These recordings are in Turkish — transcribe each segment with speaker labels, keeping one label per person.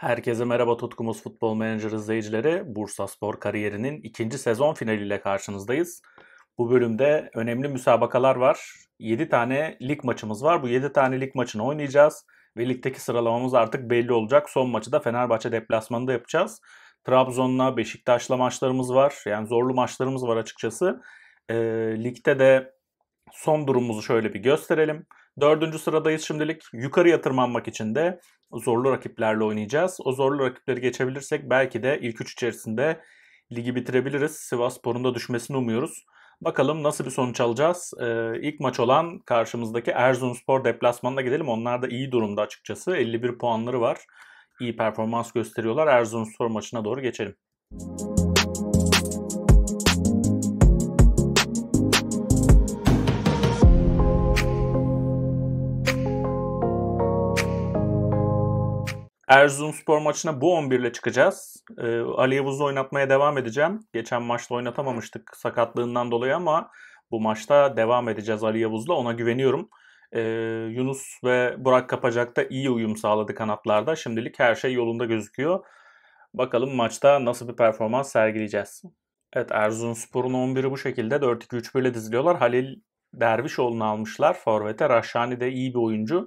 Speaker 1: Herkese merhaba tutkumuz futbol menajer izleyicileri. Bursa Spor kariyerinin ikinci sezon finaliyle karşınızdayız. Bu bölümde önemli müsabakalar var. 7 tane lig maçımız var. Bu 7 tane lig maçını oynayacağız. Ve ligdeki sıralamamız artık belli olacak. Son maçı da Fenerbahçe deplasmanında yapacağız. Trabzon'la Beşiktaş'la maçlarımız var. Yani zorlu maçlarımız var açıkçası. E, ligde de son durumumuzu şöyle bir gösterelim. Dördüncü sıradayız şimdilik. Yukarıya tırmanmak için de zorlu rakiplerle oynayacağız. O zorlu rakipleri geçebilirsek belki de ilk üç içerisinde ligi bitirebiliriz. Sivasspor'un da düşmesini umuyoruz. Bakalım nasıl bir sonuç alacağız. Ee, ilk maç olan karşımızdaki Erzurumspor deplasmanına gidelim. Onlar da iyi durumda açıkçası. 51 puanları var. İyi performans gösteriyorlar. Erzurumspor maçına doğru geçelim. Müzik Erzurumspor maçına bu 11 ile çıkacağız. Ee, Ali Yavuz'u oynatmaya devam edeceğim. Geçen maçta oynatamamıştık sakatlığından dolayı ama bu maçta devam edeceğiz Ali Yavuz'la. Ona güveniyorum. Ee, Yunus ve Burak kapacakta iyi uyum sağladı kanatlarda. Şimdilik her şey yolunda gözüküyor. Bakalım maçta nasıl bir performans sergileyeceğiz. Evet Erzurumspor'un 11'i bu şekilde 4-2-3-1 ile diziliyorlar. Halil Dervişoğlu'nu almışlar. Forvet'e Raşhani de iyi bir oyuncu.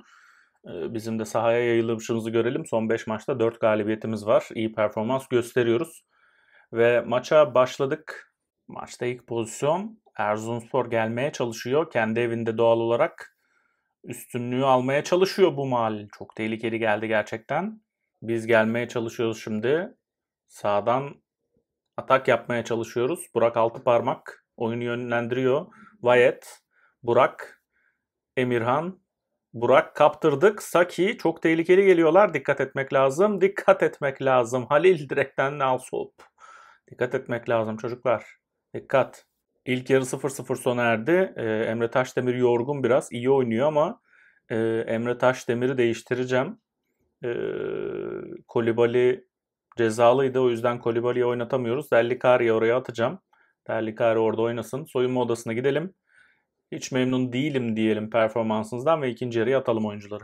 Speaker 1: Bizim de sahaya yayılışımızı görelim. Son 5 maçta 4 galibiyetimiz var. İyi performans gösteriyoruz. Ve maça başladık. Maçta ilk pozisyon Erzurumspor gelmeye çalışıyor. Kendi evinde doğal olarak üstünlüğü almaya çalışıyor bu mal. Çok tehlikeli geldi gerçekten. Biz gelmeye çalışıyoruz şimdi. Sağdan atak yapmaya çalışıyoruz. Burak altı parmak oyunu yönlendiriyor. Vayet, Burak, Emirhan, Burak kaptırdık. Saki çok tehlikeli geliyorlar. Dikkat etmek lazım. Dikkat etmek lazım. Halil direkten Nalsop. Dikkat etmek lazım çocuklar. Dikkat. İlk yarı 0-0 sona erdi. Ee, Emre Taşdemir yorgun biraz. iyi oynuyor ama e, Emre Taşdemir'i değiştireceğim. E, Kolibali cezalıydı. O yüzden Kolibali'yi oynatamıyoruz. Derlikari'yi oraya atacağım. Derlikari orada oynasın. Soyunma odasına gidelim hiç memnun değilim diyelim performansınızdan ve ikinci yarıya atalım oyuncuları.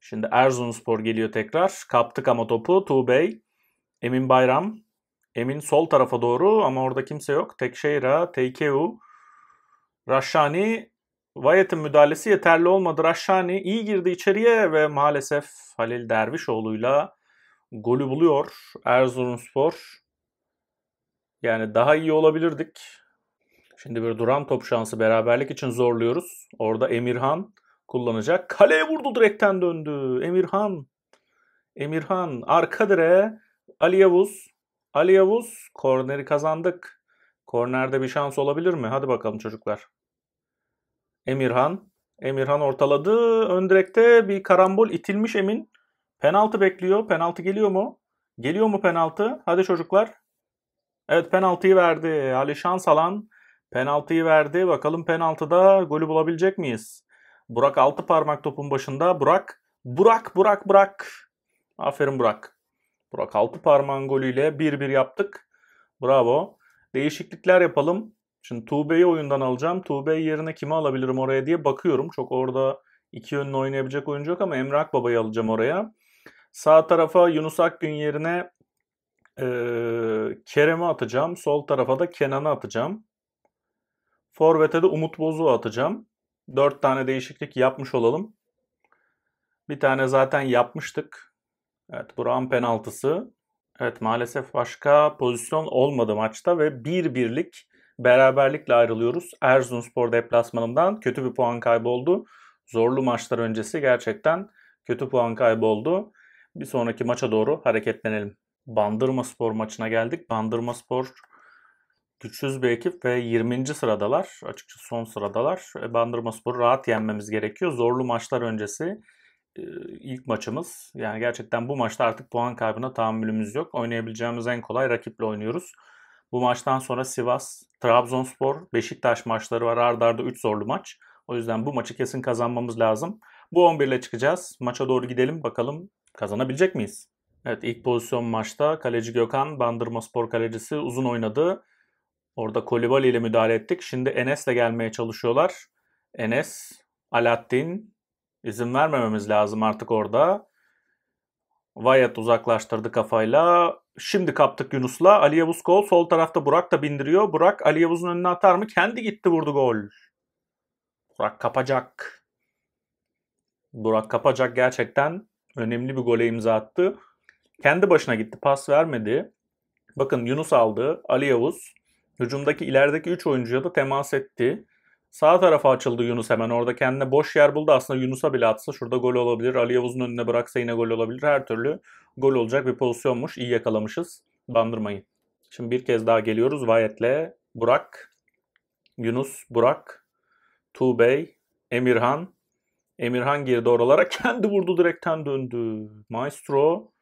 Speaker 1: Şimdi Erzurumspor geliyor tekrar. Kaptık ama topu. Tuğbey, Emin Bayram, Emin sol tarafa doğru ama orada kimse yok. Tekşehir'e, Teykeu, Raşani, Vayet'in müdahalesi yeterli olmadı. Raşani iyi girdi içeriye ve maalesef Halil Dervişoğlu'yla golü buluyor Erzurumspor. Yani daha iyi olabilirdik. Şimdi bir duran top şansı beraberlik için zorluyoruz. Orada Emirhan kullanacak. Kaleye vurdu direkten döndü. Emirhan. Emirhan arka direğe Ali Yavuz. Ali Yavuz korneri kazandık. Kornerde bir şans olabilir mi? Hadi bakalım çocuklar. Emirhan. Emirhan ortaladı. Ön direkte bir karambol itilmiş Emin. Penaltı bekliyor. Penaltı geliyor mu? Geliyor mu penaltı? Hadi çocuklar. Evet penaltıyı verdi. Ali şans alan penaltıyı verdi. Bakalım penaltıda golü bulabilecek miyiz? Burak altı parmak topun başında. Burak, Burak, Burak, Burak. Aferin Burak. Burak altı parmağın golüyle 1-1 yaptık. Bravo. Değişiklikler yapalım. Şimdi Tuğbe'yi oyundan alacağım. Tuğbe yerine kimi alabilirim oraya diye bakıyorum. Çok orada iki yönlü oynayabilecek oyuncu yok ama Emrak Baba'yı alacağım oraya. Sağ tarafa Yunus Akgün yerine e, Kerem'i atacağım. Sol tarafa da Kenan'ı atacağım. Forvet'e de Umut Bozu'yu atacağım. Dört tane değişiklik yapmış olalım. Bir tane zaten yapmıştık. Evet Burak'ın penaltısı. Evet maalesef başka pozisyon olmadı maçta ve bir birlik beraberlikle ayrılıyoruz. Erzurumspor deplasmanından kötü bir puan kaybı oldu. Zorlu maçlar öncesi gerçekten kötü puan kaybı oldu. Bir sonraki maça doğru hareketlenelim. Bandırma Spor maçına geldik. Bandırma Spor güçsüz bir ekip ve 20. sıradalar. Açıkçası son sıradalar. E, Bandırma Spor'u rahat yenmemiz gerekiyor. Zorlu maçlar öncesi e, ilk maçımız. Yani gerçekten bu maçta artık puan kaybına tahammülümüz yok. Oynayabileceğimiz en kolay rakiple oynuyoruz. Bu maçtan sonra Sivas, Trabzonspor, Beşiktaş maçları var. Arda arda 3 zorlu maç. O yüzden bu maçı kesin kazanmamız lazım. Bu 11 ile çıkacağız. Maça doğru gidelim bakalım kazanabilecek miyiz? Evet ilk pozisyon maçta kaleci Gökhan Bandırma Spor kalecisi uzun oynadı. Orada Kolibali ile müdahale ettik. Şimdi Enes'le gelmeye çalışıyorlar. Enes, Alaaddin izin vermememiz lazım artık orada. Vayet uzaklaştırdı kafayla. Şimdi kaptık Yunus'la. Ali Yavuz gol Sol tarafta Burak da bindiriyor. Burak Ali Yavuz'un önüne atar mı? Kendi gitti vurdu gol. Burak kapacak. Burak kapacak gerçekten önemli bir gole imza attı. Kendi başına gitti. Pas vermedi. Bakın Yunus aldı. Ali Yavuz. Hücumdaki ilerideki 3 oyuncuya da temas etti. Sağ tarafa açıldı Yunus hemen. Orada kendine boş yer buldu. Aslında Yunus'a bile atsa şurada gol olabilir. Ali Yavuz'un önüne bıraksa yine gol olabilir. Her türlü gol olacak bir pozisyonmuş. İyi yakalamışız. bandırmayın. Şimdi bir kez daha geliyoruz. Vayet'le Burak. Yunus, Burak, Tuğbey, Emirhan. Emirhan girdi oralara. Kendi vurdu direkten döndü. Maestro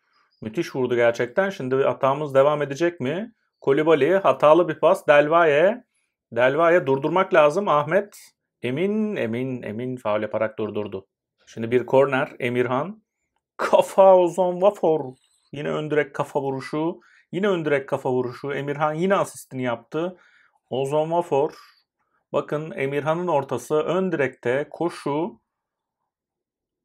Speaker 1: Müthiş vurdu gerçekten. Şimdi hatamız devam edecek mi? Kolibali hatalı bir pas. Delvaye. Delvaye durdurmak lazım. Ahmet emin emin emin faul yaparak durdurdu. Şimdi bir korner. Emirhan. Kafa Ozon Vafor. Yine ön direk kafa vuruşu. Yine ön direk kafa vuruşu. Emirhan yine asistini yaptı. Ozon Vafor. Bakın Emirhan'ın ortası ön direkte koşu.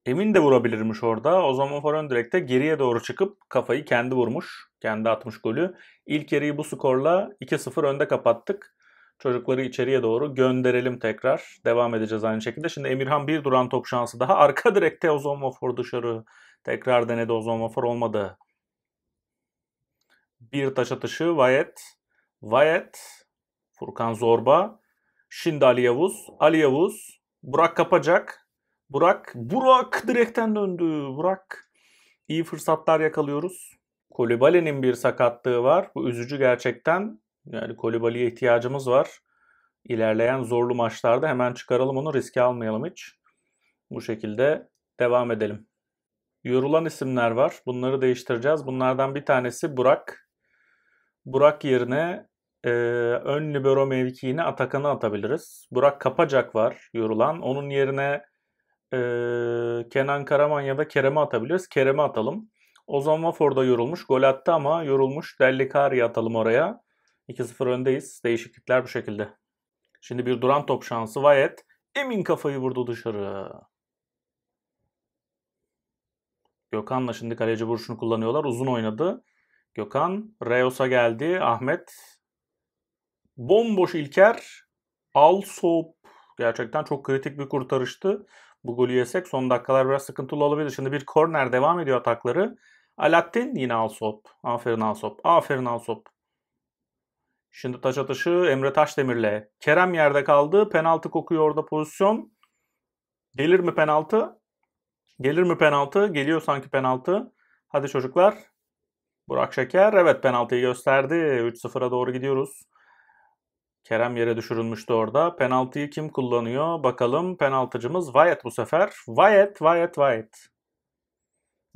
Speaker 1: Emin de vurabilirmiş orada. O zaman Foran direkte geriye doğru çıkıp kafayı kendi vurmuş. Kendi atmış golü. İlk yarıyı bu skorla 2-0 önde kapattık. Çocukları içeriye doğru gönderelim tekrar. Devam edeceğiz aynı şekilde. Şimdi Emirhan bir duran top şansı daha. Arka direkte Ozon Vafor dışarı. Tekrar denedi Ozon Vafor olmadı. Bir taş atışı Vayet. Vayet. Furkan Zorba. Şimdi Ali Yavuz. Ali Yavuz. Burak Kapacak. Burak, Burak direkten döndü. Burak. iyi fırsatlar yakalıyoruz. Kolibali'nin bir sakatlığı var. Bu üzücü gerçekten. Yani Kolibali'ye ihtiyacımız var. İlerleyen zorlu maçlarda hemen çıkaralım onu riske almayalım hiç. Bu şekilde devam edelim. Yorulan isimler var. Bunları değiştireceğiz. Bunlardan bir tanesi Burak. Burak yerine e, ön libero mevkiine Atakan'ı atabiliriz. Burak Kapacak var yorulan. Onun yerine e, Kenan Karaman ya da Kerem'e atabiliriz. Kerem'e atalım. Ozan vaforda yorulmuş. Gol attı ama yorulmuş. Dellikari'ye atalım oraya. 2-0 öndeyiz. Değişiklikler bu şekilde. Şimdi bir duran top şansı Vayet. Emin kafayı vurdu dışarı. Gökhan'la şimdi kaleci vuruşunu kullanıyorlar. Uzun oynadı. Gökhan. Reos'a geldi. Ahmet. Bomboş İlker. Alsop. Gerçekten çok kritik bir kurtarıştı bu golü yesek son dakikalar biraz sıkıntılı olabilir. Şimdi bir korner devam ediyor atakları. Alaaddin yine Alsop. Aferin Alsop. Aferin Alsop. Şimdi taç atışı Emre Taşdemir'le. Kerem yerde kaldı. Penaltı kokuyor orada pozisyon. Gelir mi penaltı? Gelir mi penaltı? Geliyor sanki penaltı. Hadi çocuklar. Burak Şeker evet penaltıyı gösterdi. 3-0'a doğru gidiyoruz. Kerem yere düşürülmüştü orada. Penaltıyı kim kullanıyor? Bakalım penaltıcımız Wyatt bu sefer. Wyatt, Wyatt, Wyatt.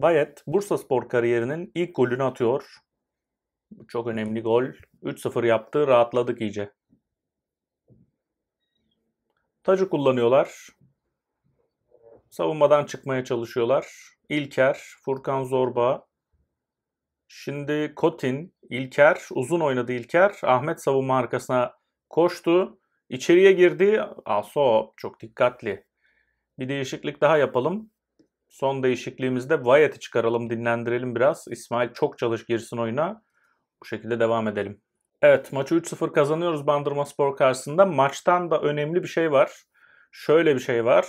Speaker 1: Wyatt Bursa Spor kariyerinin ilk golünü atıyor. Çok önemli gol. 3-0 yaptı. Rahatladık iyice. Tacı kullanıyorlar. Savunmadan çıkmaya çalışıyorlar. İlker, Furkan Zorba. Şimdi Kotin, İlker, uzun oynadı İlker. Ahmet savunma arkasına Koştu. İçeriye girdi. Aso çok dikkatli. Bir değişiklik daha yapalım. Son değişikliğimizde Wyatt'i çıkaralım, dinlendirelim biraz. İsmail çok çalış girsin oyuna. Bu şekilde devam edelim. Evet maçı 3-0 kazanıyoruz Bandırma Spor karşısında. Maçtan da önemli bir şey var. Şöyle bir şey var.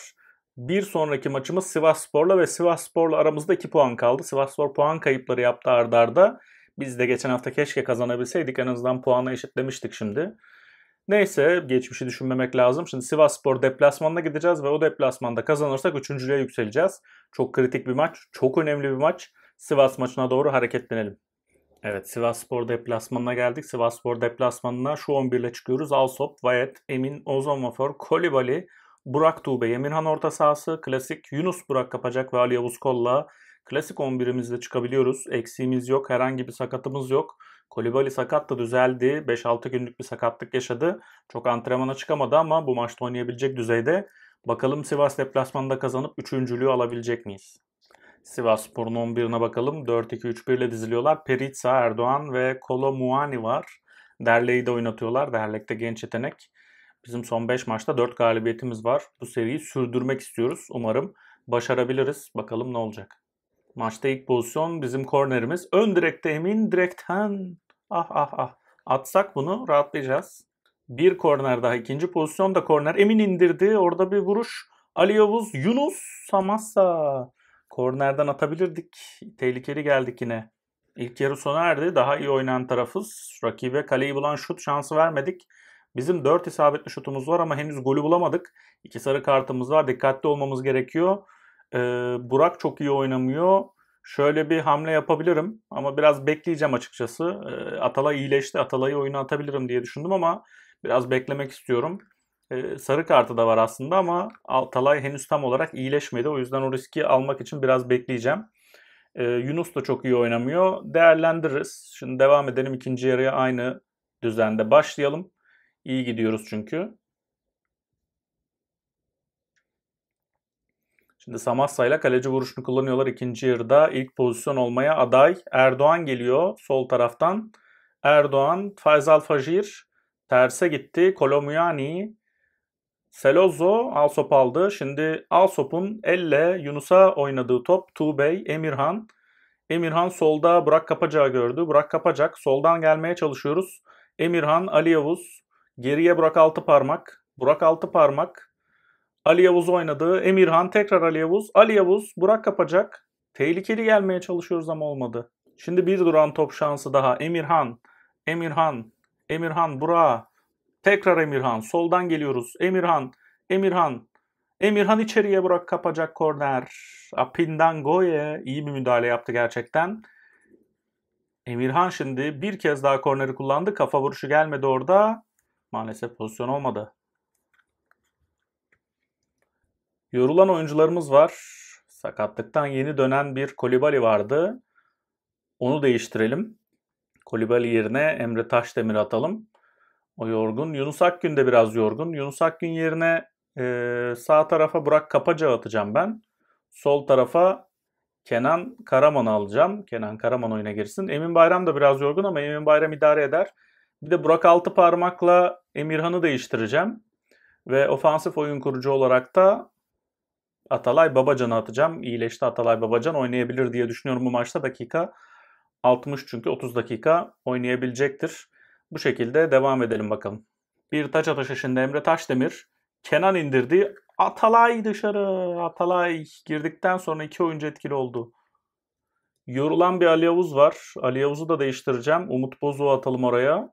Speaker 1: Bir sonraki maçımız Sivas Spor'la ve Sivas Spor'la aramızda 2 puan kaldı. Sivas Spor puan kayıpları yaptı ardarda. Biz de geçen hafta keşke kazanabilseydik en azından puanı eşitlemiştik şimdi. Neyse geçmişi düşünmemek lazım. Şimdi Sivas Spor deplasmanına gideceğiz ve o deplasmanda kazanırsak üçüncülüğe yükseleceğiz. Çok kritik bir maç, çok önemli bir maç. Sivas maçına doğru hareketlenelim. Evet Sivas Spor deplasmanına geldik. Sivas Spor deplasmanına şu 11 ile çıkıyoruz. Alsop, Vayet, Emin, Ozan Vafor, Kolibali, Burak Tuğbe, Yeminhan orta sahası, klasik Yunus Burak Kapacak ve Ali Yavuz Kolla. Klasik 11'imizle çıkabiliyoruz. Eksiğimiz yok, herhangi bir sakatımız yok. Kolibali sakat da düzeldi. 5-6 günlük bir sakatlık yaşadı. Çok antrenmana çıkamadı ama bu maçta oynayabilecek düzeyde. Bakalım Sivas deplasmanında kazanıp üçüncülüğü alabilecek miyiz? Sivas Spor'un 11'ine bakalım. 4-2-3-1 ile diziliyorlar. Peritsa, Erdoğan ve Kolo Muani var. Derley'i de oynatıyorlar. Derlek'te genç yetenek. Bizim son 5 maçta 4 galibiyetimiz var. Bu seriyi sürdürmek istiyoruz. Umarım başarabiliriz. Bakalım ne olacak. Maçta ilk pozisyon bizim kornerimiz. Ön direkte Emin direkten. Ah ah ah. Atsak bunu rahatlayacağız. Bir korner daha. ikinci pozisyon da korner. Emin indirdi. Orada bir vuruş. Ali Yavuz, Yunus, Samassa. Kornerden atabilirdik. Tehlikeli geldik yine. İlk yarı sona erdi. Daha iyi oynayan tarafız. Rakibe kaleyi bulan şut şansı vermedik. Bizim 4 isabetli şutumuz var ama henüz golü bulamadık. 2 sarı kartımız var. Dikkatli olmamız gerekiyor. E, Burak çok iyi oynamıyor. Şöyle bir hamle yapabilirim ama biraz bekleyeceğim açıkçası. E, ee, Atala iyileşti. Atalay'ı oyuna atabilirim diye düşündüm ama biraz beklemek istiyorum. E, sarı kartı da var aslında ama Atalay henüz tam olarak iyileşmedi. O yüzden o riski almak için biraz bekleyeceğim. E, Yunus da çok iyi oynamıyor. Değerlendiririz. Şimdi devam edelim ikinci yarıya aynı düzende başlayalım. İyi gidiyoruz çünkü. Şimdi Samassa ile kaleci vuruşunu kullanıyorlar ikinci yarıda. ilk pozisyon olmaya aday. Erdoğan geliyor sol taraftan. Erdoğan, Faizal Fajir terse gitti. Kolomuyani, Selozo Alsop aldı. Şimdi Alsop'un elle Yunus'a oynadığı top Tuğbey, Emirhan. Emirhan solda Burak Kapacağı gördü. Burak Kapacak soldan gelmeye çalışıyoruz. Emirhan, Ali Yavuz. Geriye Burak altı parmak Burak altı parmak Ali Yavuz oynadı. Emirhan tekrar Ali Yavuz. Ali Yavuz Burak kapacak. Tehlikeli gelmeye çalışıyoruz ama olmadı. Şimdi bir duran top şansı daha. Emirhan. Emirhan. Emirhan Burak. Tekrar Emirhan. Soldan geliyoruz. Emirhan. Emirhan. Emirhan içeriye Burak kapacak korner. goye iyi bir müdahale yaptı gerçekten. Emirhan şimdi bir kez daha korneri kullandı. Kafa vuruşu gelmedi orada. Maalesef pozisyon olmadı. Yorulan oyuncularımız var. Sakatlıktan yeni dönen bir Kolibali vardı. Onu değiştirelim. Kolibali yerine Emre Taşdemir atalım. O yorgun. Yunus Akgün de biraz yorgun. Yunus Akgün yerine e, sağ tarafa Burak Kapaca atacağım ben. Sol tarafa Kenan Karaman'ı alacağım. Kenan Karaman oyuna girsin. Emin Bayram da biraz yorgun ama Emin Bayram idare eder. Bir de Burak Altıparmak'la Emirhan'ı değiştireceğim. Ve ofansif oyun kurucu olarak da Atalay Babacan'ı atacağım. İyileşti Atalay Babacan oynayabilir diye düşünüyorum bu maçta. Dakika 60 çünkü 30 dakika oynayabilecektir. Bu şekilde devam edelim bakalım. Bir taç atışı şimdi Emre Taşdemir. Kenan indirdi. Atalay dışarı. Atalay girdikten sonra iki oyuncu etkili oldu. Yorulan bir Ali Yavuz var. Ali Yavuz'u da değiştireceğim. Umut Bozuğu atalım oraya.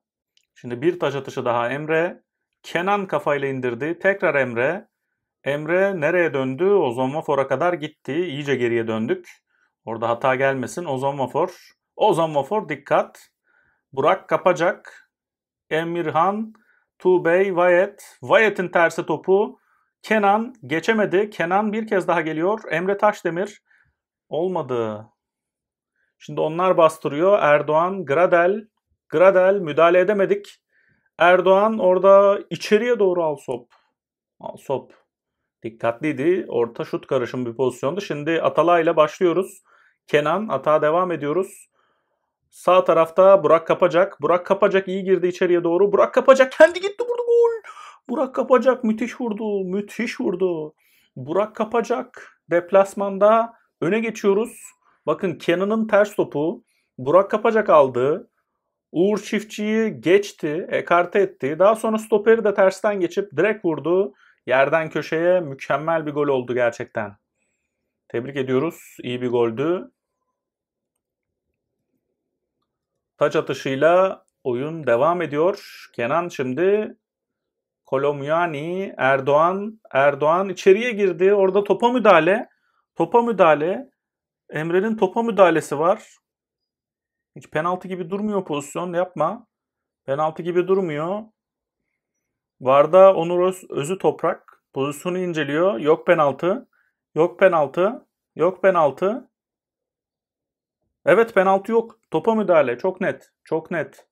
Speaker 1: Şimdi bir taç atışı daha Emre. Kenan kafayla indirdi. Tekrar Emre. Emre nereye döndü? Ozon Vafor'a kadar gitti. İyice geriye döndük. Orada hata gelmesin. Ozon Vafor. Ozan Vafor dikkat. Burak Kapacak. Emirhan. Tuğbey. Vayet. Vayet'in tersi topu. Kenan geçemedi. Kenan bir kez daha geliyor. Emre Taşdemir. Olmadı. Şimdi onlar bastırıyor. Erdoğan. Gradel. Gradel müdahale edemedik. Erdoğan orada içeriye doğru al sop. Al sop. Dikkatliydi. Orta şut karışım bir pozisyondu. Şimdi ile başlıyoruz. Kenan Ata devam ediyoruz. Sağ tarafta Burak Kapacak. Burak Kapacak iyi girdi içeriye doğru. Burak Kapacak kendi gitti vurdu gol. Burak Kapacak müthiş vurdu. Müthiş vurdu. Burak Kapacak deplasmanda öne geçiyoruz. Bakın Kenan'ın ters topu Burak Kapacak aldı. Uğur Çiftçi'yi geçti, ekarte etti. Daha sonra stoperi de tersten geçip direkt vurdu. Yerden köşeye mükemmel bir gol oldu gerçekten. Tebrik ediyoruz. İyi bir goldü. Taç atışıyla oyun devam ediyor. Kenan şimdi Kolomyani, Erdoğan, Erdoğan içeriye girdi. Orada topa müdahale. Topa müdahale. Emre'nin topa müdahalesi var. Hiç penaltı gibi durmuyor pozisyon yapma. Penaltı gibi durmuyor. Varda Onur Özü Toprak pozisyonu inceliyor. Yok penaltı. Yok penaltı. Yok penaltı. Evet penaltı yok. Topa müdahale. Çok net. Çok net.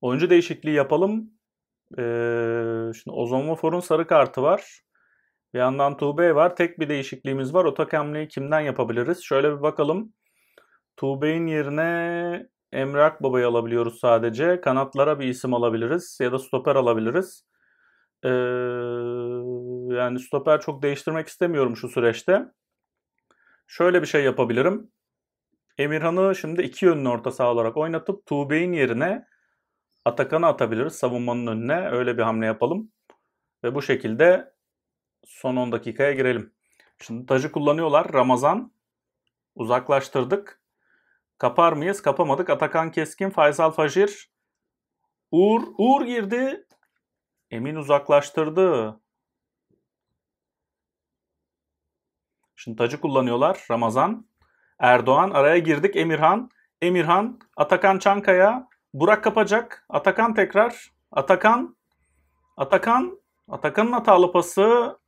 Speaker 1: Oyuncu değişikliği yapalım. Ee, şimdi Ozon Vafor'un sarı kartı var. Bir yandan Tuğbe var. Tek bir değişikliğimiz var. O takemliği kimden yapabiliriz? Şöyle bir bakalım. Tuğbe'nin yerine Emre Akbaba'yı alabiliyoruz sadece. Kanatlara bir isim alabiliriz ya da stoper alabiliriz. Ee, yani stoper çok değiştirmek istemiyorum şu süreçte. Şöyle bir şey yapabilirim. Emirhan'ı şimdi iki yönlü orta saha olarak oynatıp Tuğbe'nin yerine Atakan'ı atabiliriz savunmanın önüne. Öyle bir hamle yapalım. Ve bu şekilde son 10 dakikaya girelim. Şimdi tacı kullanıyorlar. Ramazan uzaklaştırdık. Kapar mıyız? Kapamadık. Atakan Keskin, Faysal Fajir. Uğur, Uğur girdi. Emin uzaklaştırdı. Şimdi tacı kullanıyorlar. Ramazan. Erdoğan araya girdik. Emirhan. Emirhan. Atakan Çankaya. Burak kapacak. Atakan tekrar. Atakan. Atakan. Atakan'ın hatalı pası.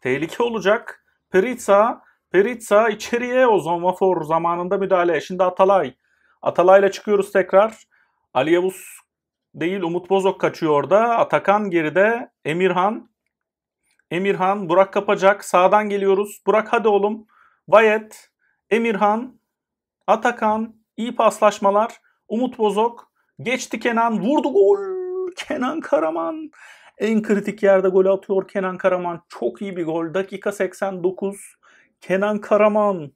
Speaker 1: Tehlike olacak. Peritsa. Peritsa içeriye Ozan Vafor zamanında müdahale. Şimdi Atalay. Atalay'la çıkıyoruz tekrar. Ali Yavuz değil Umut Bozok kaçıyor orada. Atakan geride. Emirhan. Emirhan. Burak kapacak. Sağdan geliyoruz. Burak hadi oğlum. Vayet. Emirhan. Atakan. iyi paslaşmalar. Umut Bozok. Geçti Kenan. Vurdu gol. Kenan Karaman. En kritik yerde gol atıyor Kenan Karaman. Çok iyi bir gol. Dakika 89. Kenan Karaman.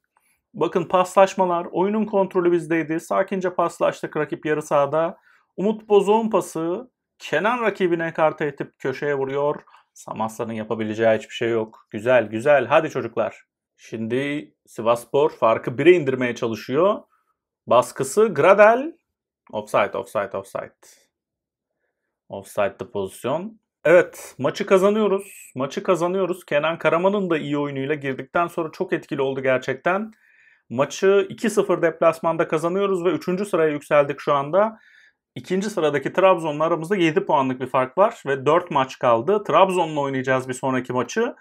Speaker 1: Bakın paslaşmalar, oyunun kontrolü bizdeydi. Sakince paslaştık rakip yarı sahada. Umut Bozoğun pası Kenan rakibine karta etip köşeye vuruyor. Samasya'nın yapabileceği hiçbir şey yok. Güzel güzel hadi çocuklar. Şimdi Sivaspor farkı 1'e indirmeye çalışıyor. Baskısı Gradel. Offside, offside, offside. Offside'lı pozisyon. Evet maçı kazanıyoruz. Maçı kazanıyoruz. Kenan Karaman'ın da iyi oyunuyla girdikten sonra çok etkili oldu gerçekten. Maçı 2-0 deplasmanda kazanıyoruz ve 3. sıraya yükseldik şu anda. İkinci sıradaki Trabzon'la aramızda 7 puanlık bir fark var ve 4 maç kaldı. Trabzon'la oynayacağız bir sonraki maçı.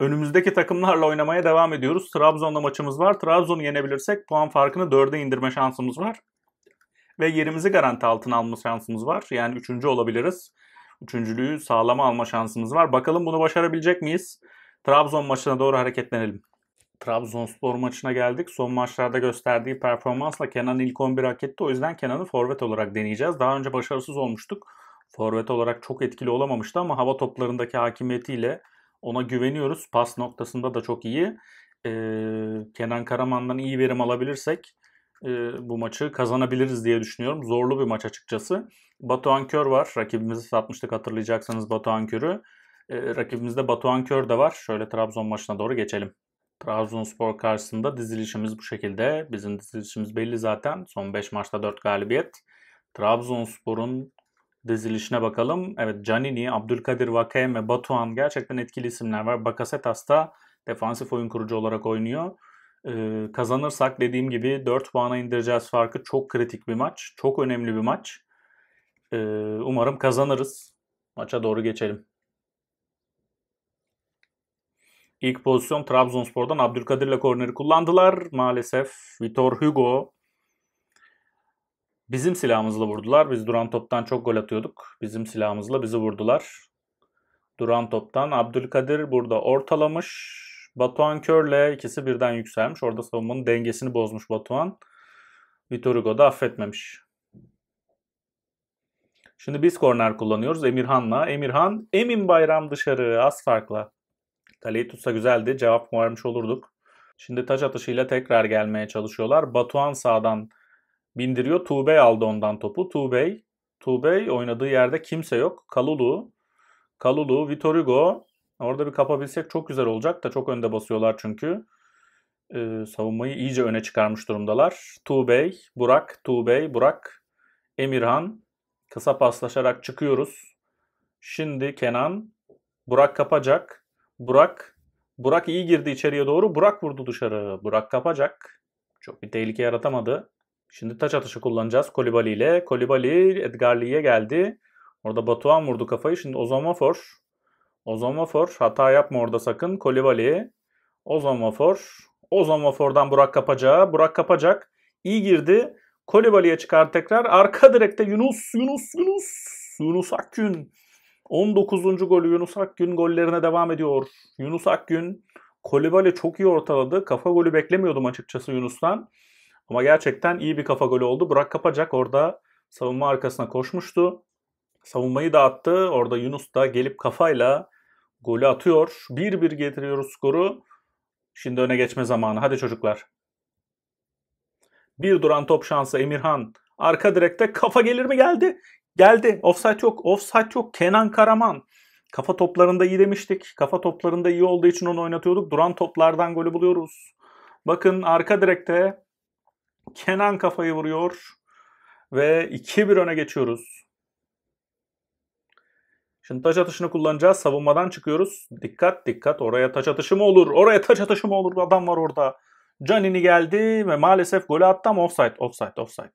Speaker 1: Önümüzdeki takımlarla oynamaya devam ediyoruz. Trabzon'la maçımız var. Trabzon'u yenebilirsek puan farkını 4'e indirme şansımız var. Ve yerimizi garanti altına alma şansımız var. Yani 3. olabiliriz üçüncülüğü sağlama alma şansımız var. Bakalım bunu başarabilecek miyiz? Trabzon maçına doğru hareketlenelim. Trabzonspor maçına geldik. Son maçlarda gösterdiği performansla Kenan ilk 11 hak etti. O yüzden Kenan'ı forvet olarak deneyeceğiz. Daha önce başarısız olmuştuk. Forvet olarak çok etkili olamamıştı ama hava toplarındaki hakimiyetiyle ona güveniyoruz. Pas noktasında da çok iyi. Ee, Kenan Karaman'dan iyi verim alabilirsek e, bu maçı kazanabiliriz diye düşünüyorum. Zorlu bir maç açıkçası. Batuhan Kör var. Rakibimizi satmıştık hatırlayacaksanız Batuhan Kör'ü. E, rakibimizde Batuhan Kör de var. Şöyle Trabzon maçına doğru geçelim. Trabzonspor karşısında dizilişimiz bu şekilde. Bizim dizilişimiz belli zaten. Son 5 maçta 4 galibiyet. Trabzonspor'un dizilişine bakalım. Evet Canini, Abdülkadir ve Batuhan gerçekten etkili isimler var. Bakasetas da defansif oyun kurucu olarak oynuyor kazanırsak dediğim gibi 4 puana indireceğiz farkı. Çok kritik bir maç. Çok önemli bir maç. umarım kazanırız. Maça doğru geçelim. İlk pozisyon Trabzonspor'dan Abdülkadir'le korneri kullandılar. Maalesef Vitor Hugo bizim silahımızla vurdular. Biz duran toptan çok gol atıyorduk. Bizim silahımızla bizi vurdular. Duran toptan Abdülkadir burada ortalamış. Batuhan Kör'le ikisi birden yükselmiş. Orada savunmanın dengesini bozmuş Batuhan. Vitor Hugo da affetmemiş. Şimdi biz korner kullanıyoruz Emirhan'la. Emirhan, Emin Bayram dışarı az farkla. Kaleyi tutsa güzeldi. Cevap varmış olurduk. Şimdi taç atışıyla tekrar gelmeye çalışıyorlar. Batuhan sağdan bindiriyor. Tuğbey aldı ondan topu. Tuğbey, Tuğbey oynadığı yerde kimse yok. Kalulu, Kalulu, Vitor Hugo, Orada bir kapabilsek çok güzel olacak da çok önde basıyorlar çünkü. Ee, savunmayı iyice öne çıkarmış durumdalar. Tuğbey, Burak, Tuğbey, Burak, Emirhan. Kısa paslaşarak çıkıyoruz. Şimdi Kenan, Burak kapacak. Burak, Burak iyi girdi içeriye doğru. Burak vurdu dışarı. Burak kapacak. Çok bir tehlike yaratamadı. Şimdi taç atışı kullanacağız Kolibali ile. Kolibali Edgarliye geldi. Orada Batuhan vurdu kafayı. Şimdi Ozan Mafor Ozomofor hata yapma orada sakın. Kolibali. Ozomofor. Ozomofor'dan Burak kapacağı. Burak kapacak. İyi girdi. Kolibali'ye çıkar tekrar. Arka direkte Yunus. Yunus. Yunus. Yunus Akgün. 19. golü Yunus Akgün gollerine devam ediyor. Yunus Akgün Kolibali çok iyi ortaladı. Kafa golü beklemiyordum açıkçası Yunus'tan. Ama gerçekten iyi bir kafa golü oldu. Burak Kapacak orada savunma arkasına koşmuştu. Savunmayı dağıttı. Orada Yunus da gelip kafayla Golü atıyor. 1-1 getiriyoruz skoru. Şimdi öne geçme zamanı. Hadi çocuklar. Bir duran top şansı Emirhan. Arka direkte kafa gelir mi geldi? Geldi. Offside yok. Offside yok. Kenan Karaman. Kafa toplarında iyi demiştik. Kafa toplarında iyi olduğu için onu oynatıyorduk. Duran toplardan golü buluyoruz. Bakın arka direkte Kenan kafayı vuruyor ve 2-1 öne geçiyoruz. Şimdi taç atışını kullanacağız. Savunmadan çıkıyoruz. Dikkat dikkat. Oraya taç atışı mı olur? Oraya taç atışı mı olur? Adam var orada. Canini geldi ve maalesef golü attı ama offside, offside, offside.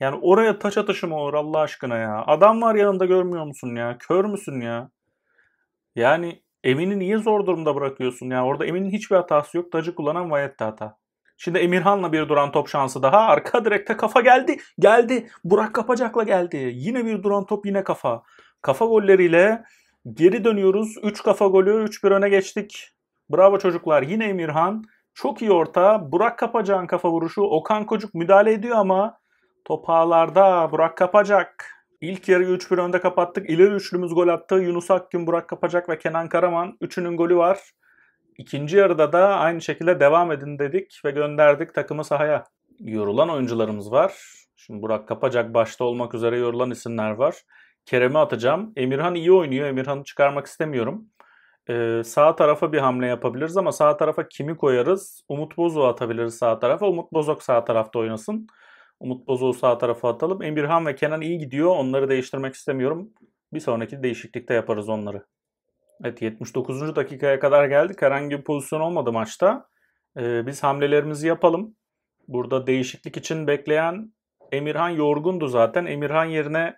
Speaker 1: Yani oraya taç atışı mı olur Allah aşkına ya? Adam var yanında görmüyor musun ya? Kör müsün ya? Yani Emin'i niye zor durumda bırakıyorsun ya? Orada Emin'in hiçbir hatası yok. Tacı kullanan Vayet'te hata. Şimdi Emirhan'la bir duran top şansı daha. Arka direkte kafa geldi. Geldi. Burak Kapacak'la geldi. Yine bir duran top yine kafa. Kafa golleriyle geri dönüyoruz. 3 kafa golü 3-1 öne geçtik. Bravo çocuklar. Yine Emirhan. Çok iyi orta. Burak Kapacak'ın kafa vuruşu. Okan Kocuk müdahale ediyor ama topağlarda Burak Kapacak. İlk yarıyı 3-1 önde kapattık. İleri üçlümüz gol attı. Yunus Akgün, Burak Kapacak ve Kenan Karaman. Üçünün golü var. İkinci yarıda da aynı şekilde devam edin dedik ve gönderdik takımı sahaya. Yorulan oyuncularımız var. Şimdi Burak Kapacak başta olmak üzere yorulan isimler var. Kerem'i atacağım. Emirhan iyi oynuyor. Emirhan'ı çıkarmak istemiyorum. Ee, sağ tarafa bir hamle yapabiliriz ama sağ tarafa kimi koyarız? Umut Bozok'u atabiliriz sağ tarafa. Umut Bozok sağ tarafta oynasın. Umut Bozok'u sağ tarafa atalım. Emirhan ve Kenan iyi gidiyor. Onları değiştirmek istemiyorum. Bir sonraki değişiklikte yaparız onları. Evet 79. dakikaya kadar geldik. Herhangi bir pozisyon olmadı maçta. Ee, biz hamlelerimizi yapalım. Burada değişiklik için bekleyen Emirhan yorgundu zaten. Emirhan yerine